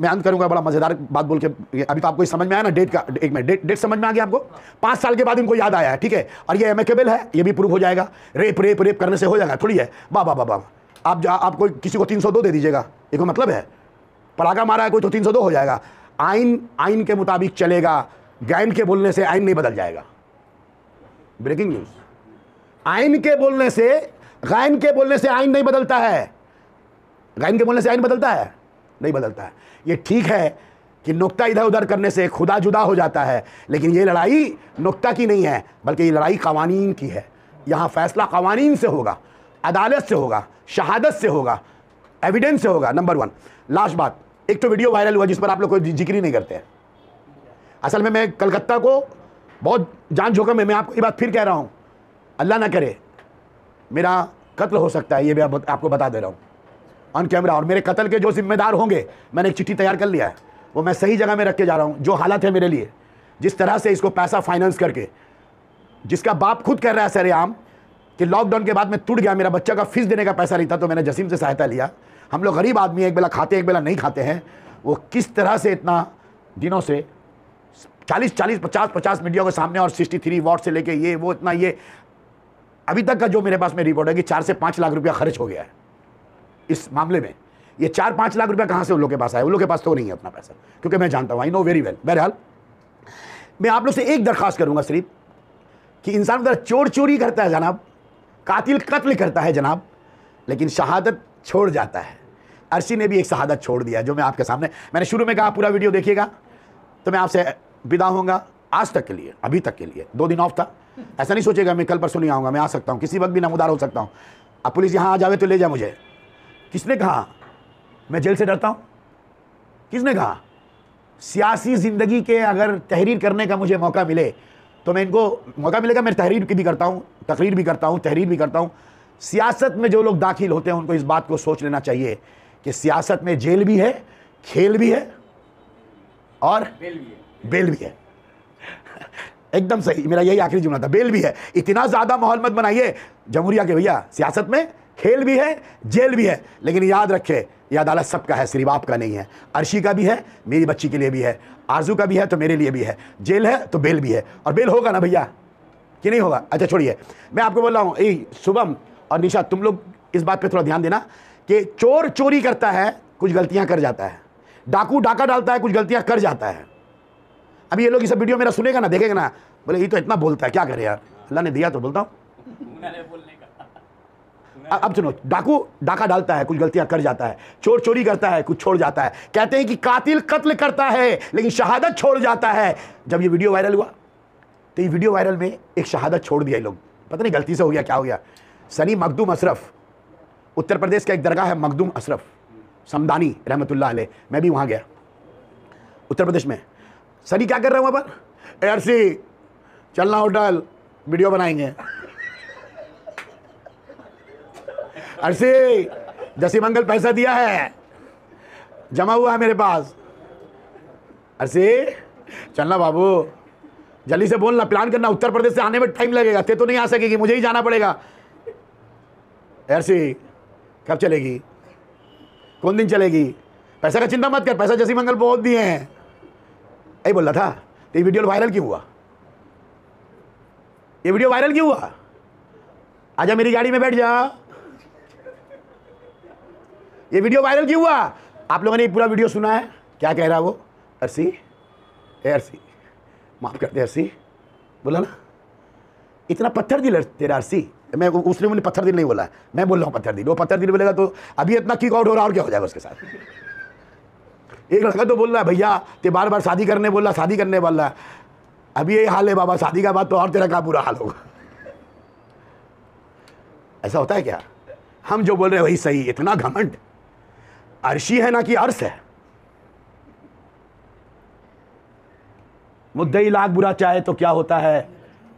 मैं अंत करूंगा बड़ा मज़ेदार बात बोल के अभी तो आपको समझ में आया ना डेट का एक मिनट डेट डेट समझ में आ गया आपको पाँच साल के बाद इनको याद आया है ठीक है और ये एमेकेबल है ये भी प्रूव हो जाएगा रेप रेप रेप करने से हो जाएगा थोड़ी है वाह वाह वाह वाह आप आप कोई किसी को तीन सौ दो दे दीजिएगा ये कोई मतलब है पड़ाका मारा है कोई तो तीन सौ दो हो जाएगा आइन आइन के मुताबिक चलेगा गैन के बोलने से आइन नहीं बदल जाएगा ब्रेकिंग न्यूज आइन के बोलने से गायन के बोलने से आइन नहीं बदलता है गायन के बोलने से आइन बदलता है नहीं बदलता है ये ठीक है कि नुकता इधर उधर करने से खुदा जुदा हो जाता है लेकिन ये लड़ाई नुकता की नहीं है बल्कि ये लड़ाई कवानीन की है यहाँ फैसला कवानीन से होगा अदालत से होगा शहादत से होगा एविडेंस से होगा नंबर वन लास्ट बात एक तो वीडियो वायरल हुआ जिस पर आप लोग कोई जिक्र ही नहीं करते हैं असल में मैं कलकत्ता को बहुत जान झोंका में मैं आपको ये बात फिर कह रहा हूँ अल्लाह ना करे मेरा कत्ल हो सकता है ये भी आपको बता दे रहा हूँ ऑन कैमरा और मेरे कत्ल के जो जिम्मेदार होंगे मैंने एक चिट्ठी तैयार कर लिया है वो मैं सही जगह में रख के जा रहा हूँ जो हालत है मेरे लिए जिस तरह से इसको पैसा फाइनेंस करके जिसका बाप खुद कर रहा है सरेआम कि लॉकडाउन के बाद मैं टूट गया मेरा बच्चा का फीस देने का पैसा नहीं था तो मैंने जसीम से सहायता लिया हम लोग गरीब आदमी एक बेला खाते एक बेला नहीं खाते हैं वो किस तरह से इतना दिनों से चालीस चालीस पचास पचास मीडिया के सामने और सिक्सटी थ्री वार्ड से लेके ये वो इतना ये अभी तक का जो मेरे पास में रिपोर्ट है कि चार से पाँच लाख रुपया खर्च हो गया है इस मामले में ये चार पाँच लाख रुपया कहाँ से उन लोग के पास आया उन लोग के पास तो नहीं है अपना पैसा क्योंकि मैं जानता हूँ आई नो वेरी वेल बहरहाल मैं आप लोग से एक दरखास्त करूँगा सिर्फ कि इंसान अगर चोर चोरी करता है जनाब कातिल कत्ल करता है जनाब लेकिन शहादत छोड़ जाता है अर्शी ने भी एक शहादत छोड़ दिया जो मैं आपके सामने मैंने शुरू में कहा पूरा वीडियो देखिएगा तो मैं आपसे विदा होऊंगा आज तक के लिए अभी तक के लिए दो दिन ऑफ था ऐसा नहीं सोचेगा मैं कल परसों नहीं आऊँगा मैं आ सकता हूँ किसी वक्त भी नमदार हो सकता हूँ अब पुलिस यहाँ आ जाए तो ले जाए मुझे किसने कहा मैं जेल से डरता हूँ किसने कहा सियासी ज़िंदगी के अगर तहरीर करने का मुझे मौका मिले तो मैं इनको मौका मिलेगा मैं तहरीर की भी करता हूँ तकरीर भी करता हूँ तहरीर भी करता हूँ सियासत में जो लोग दाखिल होते हैं उनको इस बात को सोच लेना चाहिए कि सियासत में जेल भी है खेल भी है और बेल भी है बेल भी है एकदम सही मेरा यही आखिरी जुमला था बेल भी है इतना ज़्यादा माहौल मत बनाइए जमहूरिया के भैया सियासत में खेल भी है जेल भी है लेकिन याद रखें ये अदालत सबका है सिर्फ आपका नहीं है अर्शी का भी है मेरी बच्ची के लिए भी है आरजू का भी है तो मेरे लिए भी है जेल है तो बेल भी है और बेल होगा ना भैया कि नहीं होगा अच्छा छोड़िए मैं आपको बोल रहा हूँ ए शुभम और निशा तुम लोग इस बात पर थोड़ा ध्यान देना कि चोर चोरी करता है कुछ गलतियाँ कर जाता है डाकू डाका डालता है कुछ गलतियाँ कर जाता है अब ये लोग इस वीडियो मेरा सुनेगा ना देखेगा ना बोले ये तो इतना बोलता है क्या करे यार अल्लाह ने दिया तो बोलता हूँ अब सुनो डाकू डाका डालता है कुछ गलतियां कर जाता है चोर चोरी करता है कुछ छोड़ जाता है कहते हैं कि कातिल कत्ल करता है लेकिन शहादत छोड़ जाता है जब ये वीडियो वायरल हुआ तो ये वीडियो वायरल में एक शहादत छोड़ दिया लोग पता नहीं गलती से हो गया क्या हो गया सनी मखदूम अशरफ उत्तर प्रदेश का एक दरगाह है मखदूम अशरफ समदानी रहमत आल मैं भी वहाँ गया उत्तर प्रदेश में सनी क्या कर रहे हैं वहाँ पर एयर चलना होटल वीडियो बनाएंगे अरसी जसी मंगल पैसा दिया है जमा हुआ है मेरे पास अरसी चलना बाबू जल्दी से बोलना प्लान करना उत्तर प्रदेश से आने में टाइम लगेगा ते तो नहीं आ सकेगी मुझे ही जाना पड़ेगा अरसी कब चलेगी कौन दिन चलेगी पैसा का चिंता मत कर पैसा जसी मंगल बहुत दिए हैं यही बोल रहा था तो ये वीडियो वायरल क्यों हुआ ये वीडियो वायरल क्यों हुआ आजा मेरी गाड़ी में बैठ जा ये वीडियो वायरल क्यों हुआ आप लोगों ने पूरा वीडियो सुना है क्या कह रहा है वो अरसी ए अरसी माफ़ करते अरसी बोला ना इतना पत्थर दिल तेरा अरसी मैं उसने मुझे पत्थर दिल नहीं बोला मैं बोल रहा हूँ पत्थर दिल वो पत्थर दिल बोलेगा तो अभी इतना किक आउट हो रहा और क्या हो जाएगा उसके साथ एक लड़का तो बोल रहा है भैया ते बार बार शादी करने बोल रहा शादी करने बोल रहा है अभी यही हाल है बाबा शादी का बात तो और तेरा का बुरा हाल होगा ऐसा होता है क्या हम जो बोल रहे हैं वही सही इतना घमंड अर्शी है ना कि अर्श है मुद्दई लाख बुरा चाहे तो क्या होता है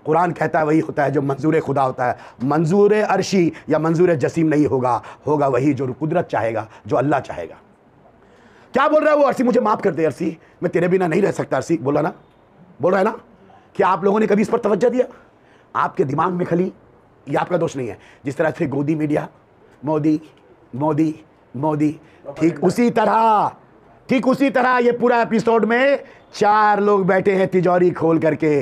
कुरान कहता है वही होता है जो मंजूर खुदा होता है मंजूर अर्शी या मंजूर जसीम नहीं होगा होगा वही जो कुदरत चाहेगा जो अल्लाह चाहेगा क्या बोल रहा है वो अर्सी मुझे माफ़ कर दे अर्सी मैं तेरे बिना नहीं रह सकता अर्सी बोला ना बोल रहा है ना क्या आप लोगों ने कभी इस पर तोज्जा दिया आपके दिमाग में खली ये आपका दोष नहीं है जिस तरह से गोदी मीडिया मोदी मोदी मोदी ठीक उसी तरह ठीक उसी तरह ये पूरा एपिसोड में चार लोग बैठे हैं तिजोरी खोल करके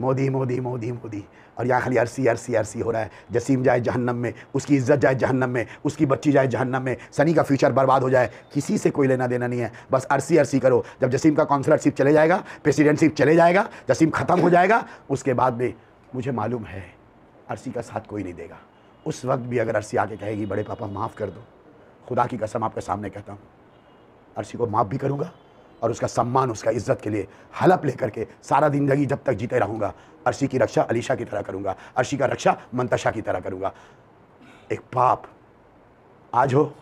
मोदी मोदी मोदी मोदी और यहाँ खाली अरसी अरसी अरसी हो रहा है जसीम जाए जहन्नम में उसकी इज्जत जाए जहन्नम में उसकी बच्ची जाए जहन्नम में सनी का फ्यूचर बर्बाद हो जाए किसी से कोई लेना देना नहीं है बस अरसी अरसी करो जब जसीम का कौंसलरशिप चले जाएगा प्रेसिडेंटशिप चले जाएगा जसीम ख़त्म हो जाएगा उसके बाद में मुझे मालूम है अरसी का साथ कोई नहीं देगा उस वक्त भी अगर अरसी आके कहेगी बड़े पापा माफ़ कर दो खुदा की कसम आपके सामने कहता हूँ अरसी को माफ़ भी करूँगा और उसका सम्मान उसका इज्जत के लिए हलप ले करके सारा जिंदगी जब तक जीते रहूँगा अरसी की रक्षा अलीशा की तरह करूँगा अरसी का रक्षा मंतशा की तरह करूँगा एक पाप आज हो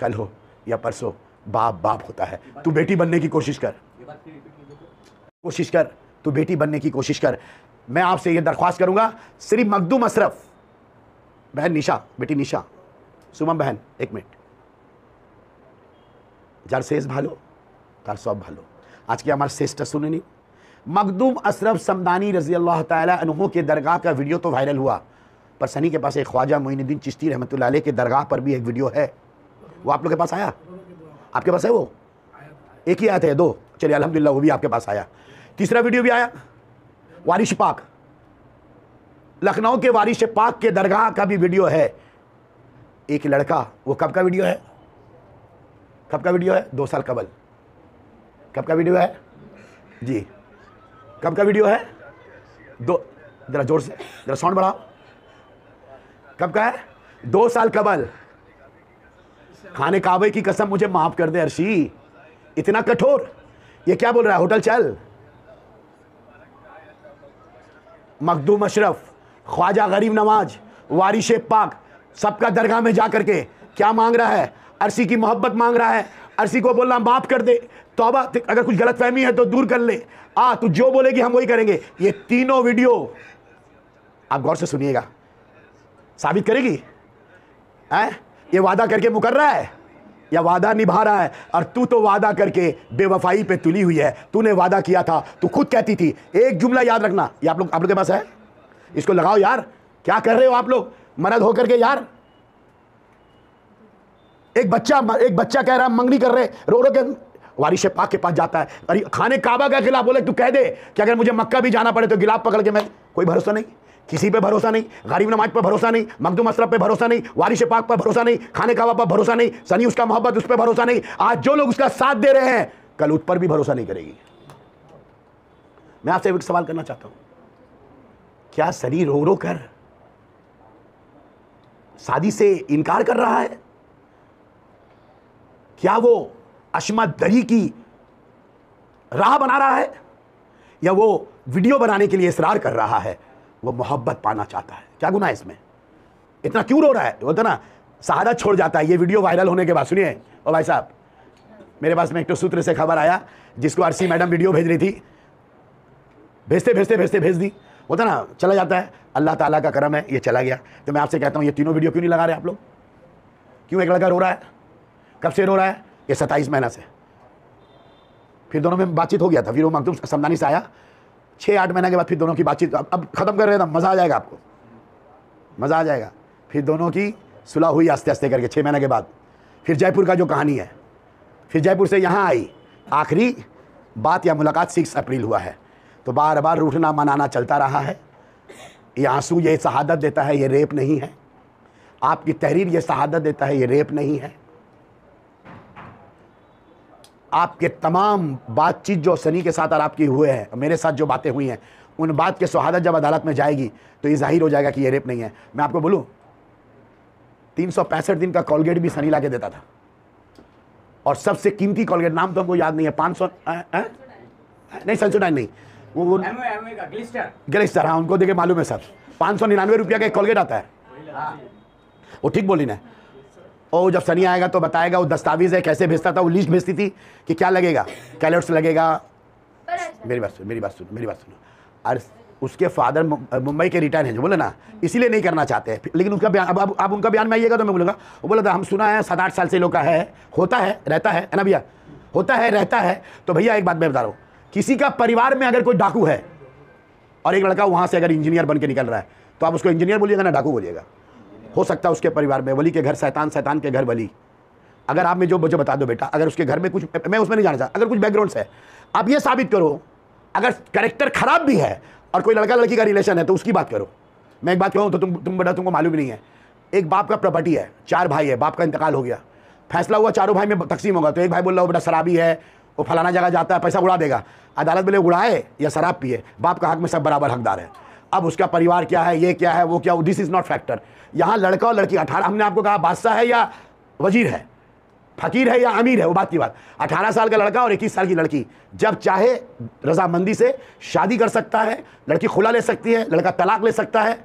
कल हो या परसों बाप बाप होता है तू बेटी बनने की कोशिश कर कोशिश कर तू बेटी बनने की कोशिश कर मैं आपसे ये दरख्वास्त करूँगा सिर्फ मखदूम अशरफ़ बहन निशा बेटी निशा सुमम बहन एक मिनट शेष भलो ভালো सब भलो आज के हमारे শেষটা শুনে নিন मखदूम अशरफ समदानी रजी अल्लाह तहों के दरगाह का वीडियो तो वायरल हुआ पर सनी के पास एक ख्वाजा मोइनुद्दीन चिश्ती रहमत आल के दरगाह पर भी एक वीडियो है वो आप लोग के पास आया आपके पास है वो एक ही आया थे दो चलिए अलहमदिल्ला वो भी आपके पास आया तीसरा वीडियो भी आया वारिश पाक लखनऊ के वारिश पाक के दरगाह का भी वीडियो है एक लड़का वो कब का वीडियो है कब का वीडियो है दो साल कबल कब का वीडियो है जी कब का वीडियो है दो ज़रा जोर से ज़रा साउंड बढ़ाओ कब का है दो साल कबल खाने काबे की कसम मुझे माफ़ कर दे अर्शी इतना कठोर ये क्या बोल रहा है होटल चल मखदूम अशरफ ख्वाजा गरीब नवाज वारिश पाक सबका दरगाह में जा कर के क्या मांग रहा है अरसी की मोहब्बत मांग रहा है अरसी को बोलना माफ़ कर दे तोबा अगर कुछ गलत फहमी है तो दूर कर ले आ तू जो बोलेगी हम वही करेंगे ये तीनों वीडियो आप गौर से सुनिएगा साबित करेगी है ये वादा करके मुकर रहा है या वादा निभा रहा है और तू तो वादा करके बेवफाई पे तुली हुई है तूने वादा किया था तू खुद कहती थी एक जुमला याद रखना ये आप लोग आप लोग के पास है इसको लगाओ यार क्या कर रहे हो आप लोग मरद होकर के यार एक बच्चा एक बच्चा कह रहा मंगनी कर रहे रो रो के वारिश पाक के पास जाता है अरे खाने काबा का गिलाफ बोले तू कह दे कि अगर मुझे मक्का भी जाना पड़े तो गिलाफ पकड़ के मैं कोई भरोसा नहीं किसी पे भरोसा नहीं गरीब नमाज पर भरोसा नहीं मखदूम मसरब पे भरोसा नहीं वारिश पाक पर भरोसा नहीं खाने काबा पर भरोसा नहीं सनी उसका मोहब्बत उस पर भरोसा नहीं आज जो लोग उसका साथ दे रहे हैं कल उस पर भी भरोसा नहीं करेगी मैं आपसे एक सवाल करना चाहता हूँ क्या शरीर रो रो कर शादी से इनकार कर रहा है क्या वो अशमा दरी की राह बना रहा है या वो वीडियो बनाने के लिए इसरार कर रहा है वो मोहब्बत पाना चाहता है क्या गुना है इसमें इतना क्यों रो रहा है बोलता ना सहारा छोड़ जाता है ये वीडियो वायरल होने के बाद सुनिए ओ भाई साहब मेरे पास में एक तो सूत्र से खबर आया जिसको आरसी मैडम वीडियो भेज रही थी भेजते भेजते भेजते भेज दी होता ना चला जाता है अल्लाह ताला का करम है ये चला गया तो मैं आपसे कहता हूँ ये तीनों वीडियो क्यों नहीं लगा रहे आप लोग क्यों एक लड़का रो रहा है कब से रो रहा है ये सत्ताईस महीना से फिर दोनों में बातचीत हो गया था फिर वो मखदूम समझानी से आया छः आठ महीने के बाद फिर दोनों की बातचीत अब अब ख़त्म कर रहे थे मज़ा आ जाएगा आपको मज़ा आ जाएगा फिर दोनों की सुलह हुई आस्ते आस्ते करके छः महीने के बाद फिर जयपुर का जो कहानी है फिर जयपुर से यहाँ आई आखिरी बात या मुलाकात सिक्स अप्रैल हुआ है तो बार बार रूठना मनाना चलता रहा है ये आंसू ये शहादत देता है ये रेप नहीं है आपकी तहरीर ये शहादत देता है ये रेप नहीं है आपके तमाम बातचीत जो सनी के साथ और आपकी हुए हैं मेरे साथ जो बातें हुई हैं उन बात के शहादत जब अदालत में जाएगी तो ये जाहिर हो जाएगा कि ये रेप नहीं है मैं आपको बोलूँ तीन सौ पैंसठ दिन का कॉलगेट भी सनी ला के देता था और सबसे कीमती कॉलगेट नाम तो हमको याद नहीं है पाँच सौ नहीं सनसोडाइन नहीं वो वो ग्लिस्टर हाँ उनको देखे मालूम है सर पाँच सौ निन्यानवे रुपया का एक कॉलगेट आता है हाँ। वो ठीक बोली ना और जब सनी आएगा तो बताएगा वो दस्तावेज है कैसे भेजता था वो लिस्ट भेजती थी कि क्या लगेगा कैलेट्स लगेगा मेरी बात सुनो मेरी बात सुनो मेरी बात सुनो अरे उसके फादर मुंबई के रिटायर हैं जो बोले ना इसीलिए नहीं करना चाहते लेकिन उसका बयान अब आप उनका बयान में आइएगा तो मैं बोलूँगा वो बोला था हम सुना है सात आठ साल से लोग का है होता है रहता है ना भैया होता है रहता है तो भैया एक बात मैं बता रहा हूँ किसी का परिवार में अगर कोई डाकू है और एक लड़का वहां से अगर इंजीनियर बन के निकल रहा है तो आप उसको इंजीनियर बोलिएगा ना डाकू बोलिएगा हो सकता है उसके परिवार में वली के घर सैतान सैतान के घर वली अगर आप में जो मुझे बता दो बेटा अगर उसके घर में कुछ मैं उसमें नहीं जाना अगर कुछ बैकग्राउंड है आप ये साबित करो अगर करेक्टर खराब भी है और कोई लड़का लड़की का रिलेशन है तो उसकी बात करो मैं एक बात कहूँ तो तुम तुम बेटा तुमको मालूम ही नहीं है एक बाप का प्रॉपर्टी है चार भाई है बाप का इंतकाल हो गया फैसला हुआ चारों भाई में तकसीम होगा तो एक भाई बोल रहा हो बेटा शराबी है वो फलाना जगह जाता है पैसा उड़ा देगा अदालत में उड़ाए या शराब पिए बाप का हक में सब बराबर हकदार है अब उसका परिवार क्या है ये क्या है वो क्या दिस इज़ नॉट फैक्टर यहाँ लड़का और लड़की अठारह हमने आपको कहा बादशाह है या वजीर है फकीर है या अमीर है वो बात की बात अठारह साल का लड़का और इक्कीस साल की लड़की जब चाहे रजामंदी से शादी कर सकता है लड़की खुला ले सकती है लड़का तलाक ले सकता है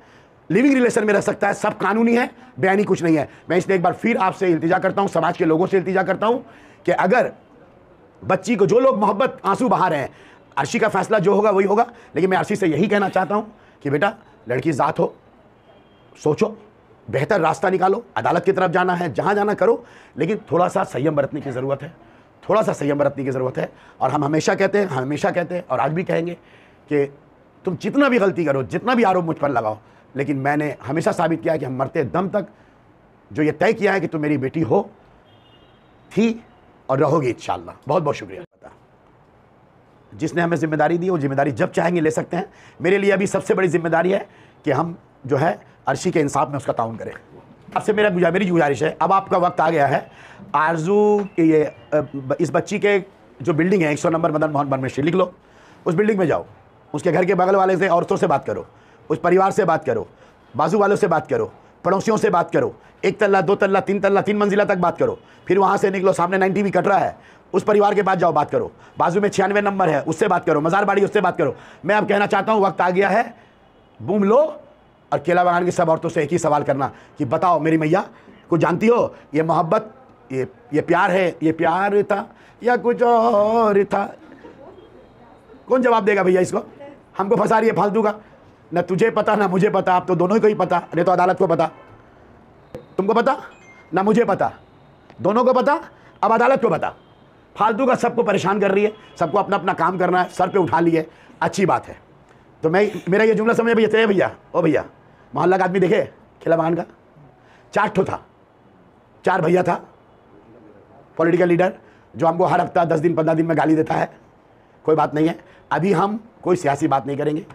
लिविंग रिलेशन में रह सकता है सब कानूनी है बयानी कुछ नहीं है मैं इसलिए एक बार फिर आपसे इल्तजा करता हूँ समाज के लोगों से इल्तिजा करता हूँ कि अगर बच्ची को जो लोग मोहब्बत आंसू बहा रहे हैं अर्शी का फैसला जो होगा वही होगा लेकिन मैं अर्शी से यही कहना चाहता हूँ कि बेटा लड़की ज़ात हो सोचो बेहतर रास्ता निकालो अदालत की तरफ जाना है जहाँ जाना करो लेकिन थोड़ा सा संयम बरतने की ज़रूरत है थोड़ा सा संयम बरतने की ज़रूरत है और हम हमेशा कहते हैं हमेशा कहते हैं और आज भी कहेंगे कि तुम जितना भी गलती करो जितना भी आरोप मुझ पर लगाओ लेकिन मैंने हमेशा साबित किया कि हम मरते दम तक जो ये तय किया है कि तुम मेरी बेटी हो थी और रहोगे इन बहुत बहुत शुक्रिया जिसने हमें जिम्मेदारी दी वो जिम्मेदारी जब चाहेंगे ले सकते हैं मेरे लिए अभी सबसे बड़ी जिम्मेदारी है कि हम जो है अर्शी के इंसाफ में उसका ताउन करें आपसे मेरा मेरी गुजारिश है अब आपका वक्त आ गया है आरजू ये इस बच्ची के जो बिल्डिंग है एक सौ नंबर मदन मोहन परमेश्वरी लिख लो उस बिल्डिंग में जाओ उसके घर के बगल वाले से औरतों से बात करो उस परिवार से बात करो बाजू वालों से बात करो पड़ोसियों से बात करो एक तल्ला दो तल्ला तीन तल्ला तीन मंजिला तक बात करो फिर वहाँ से निकलो सामने नाइन्टी भी कट रहा है उस परिवार के पास जाओ बात करो बाजू में छियानवे नंबर है उससे बात करो मज़ारबाड़ी उससे बात करो मैं अब कहना चाहता हूँ वक्त आ गया है बूम लो और केला बगान की सब औरतों से एक ही सवाल करना कि बताओ मेरी मैया को जानती हो ये मोहब्बत ये ये प्यार है ये प्यार था या कुछ और था कौन जवाब देगा भैया इसको हमको फंसा रही है फालतू का ना तुझे पता ना मुझे पता आप तो दोनों को ही पता अरे तो अदालत को पता तुमको पता ना मुझे पता दोनों को पता अब अदालत को पता फालतू का सबको परेशान कर रही है सबको अपना अपना काम करना है सर पे उठा लिए अच्छी बात है तो मैं मेरा ये जुमला समझ भैया भैया ओ भैया मोहल्ला का आदमी देखे खिला बहान का चार ठो था चार भैया था पॉलिटिकल लीडर जो हमको हर हफ्ता दस दिन पंद्रह दिन में गाली देता है कोई बात नहीं है अभी हम कोई सियासी बात नहीं करेंगे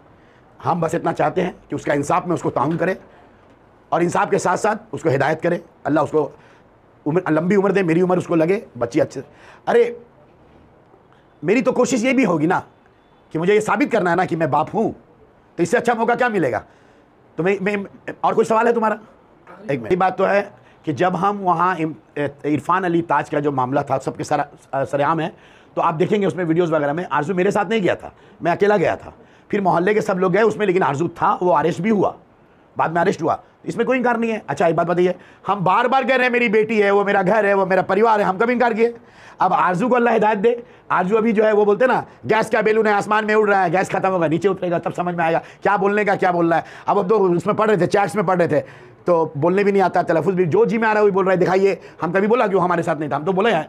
हम बस इतना चाहते हैं कि उसका इंसाफ में उसको ताउन करें और इंसाफ के साथ साथ उसको हिदायत करें अल्लाह उसको उम्र लंबी उम्र दे मेरी उम्र उसको लगे बच्ची अच्छे अरे मेरी तो कोशिश ये भी होगी ना कि मुझे ये साबित करना है ना कि मैं बाप हूँ तो इससे अच्छा मौका क्या मिलेगा तो मैं, मैं और कुछ सवाल है तुम्हारा एक मेरी बात तो है कि जब हम वहाँ इरफान अली ताज का जो मामला था सबके सरा सरेआम है तो आप देखेंगे उसमें वीडियोज़ वगैरह में आरजू मेरे साथ नहीं गया था मैं अकेला गया था फिर मोहल्ले के सब लोग गए उसमें लेकिन आरजू था वो अरेस्ट भी हुआ बाद में अरेस्ट हुआ इसमें कोई इंकार नहीं है अच्छा एक बात बताइए हम बार बार कह रहे हैं मेरी बेटी है वो मेरा घर है वो मेरा परिवार है हम कभी इंकार किए अब आरजू को अल्लाह हिदायत दे आरजू अभी जो है वो बोलते ना गैस का बेलून है आसमान में उड़ रहा है गैस खत्म होगा नीचे उतरेगा तब समझ में आएगा क्या बोलने का क्या बोलना है अब अब तो उसमें पढ़ रहे थे चैट्स में पढ़ रहे थे तो बोलने भी नहीं आता तलफुज भी जो जी में आ रहा है वही बोल रहा है दिखाइए हम कभी बोला क्यों हमारे साथ नहीं था हम तो बोले हैं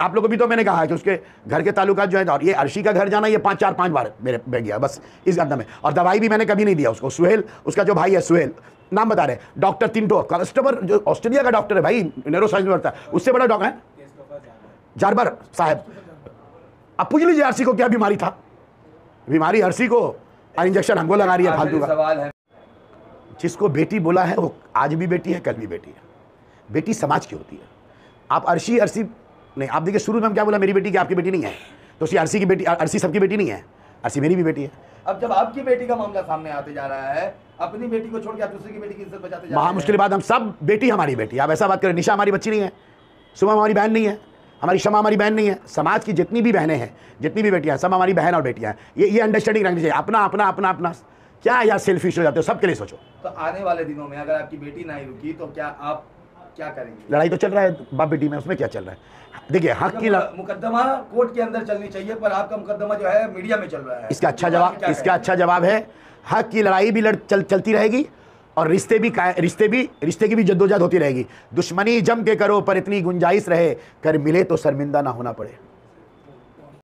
आप लोगों को भी तो मैंने कहा है कि उसके घर के ताल्लुक जो है और ये अर्शी का घर जाना ये पाँच चार पाँच बार मेरे बह गया बस इस गंदा में और दवाई भी मैंने कभी नहीं दिया उसको सुहेल उसका जो भाई है सुहेल नाम बता रहे डॉक्टर तिंटो कस्टमर जो ऑस्ट्रेलिया का डॉक्टर है भाई साइंस में बढ़ता है उससे बड़ा डॉक्टर है जारबर साहब आप पूछ लीजिए अर्सी को क्या बीमारी था बीमारी अर्सी को इंजेक्शन हमको लगा रही है फालतू का जिसको बेटी बोला है वो आज भी बेटी है कल भी बेटी है बेटी समाज की होती है आप अर्शी अर्शी नहीं आप देखिए शुरू में हम क्या बोला मेरी बेटी की आपकी बेटी नहीं है तो उसी अरसी की बेटी अरसी सबकी बेटी नहीं है अरसी मेरी भी बेटी है अब जब आपकी बेटी का मामला सामने आते जा रहा है अपनी बेटी को छोड़ के आप दूसरे की बेटी की इज्जत बचाते महा मुश्किल बात हम सब बेटी हमारी बेटी आप ऐसा बात करें निशा हमारी बच्ची नहीं है सुबह हमारी बहन नहीं है हमारी क्षमा हमारी बहन नहीं है समाज की जितनी भी बहनें हैं जितनी भी बेटियां सब हमारी बहन और बेटियां हैं ये ये अंडरस्टैंडिंग रखनी चाहिए अपना अपना अपना अपना क्या यार सेल्फिश हो जाते हो सबके लिए सोचो तो आने वाले दिनों में अगर आपकी बेटी नहीं रुकी तो क्या आप क्या करेंगे लड़ाई तो चल रहा है बाप बेटी में उसमें क्या चल रहा है देखिए हक की मुकदमा कोर्ट के अंदर चलनी चाहिए पर आपका मुकदमा जो है मीडिया में चल रहा है इसका अच्छा जवाब इसका अच्छा जवाब है हक की लड़ाई भी लड़, चल, चलती रहेगी और रिश्ते भी रिश्ते भी रिश्ते की भी जद्दोजहद होती रहेगी दुश्मनी जम के करो पर इतनी गुंजाइश रहे कर मिले तो शर्मिंदा ना होना पड़े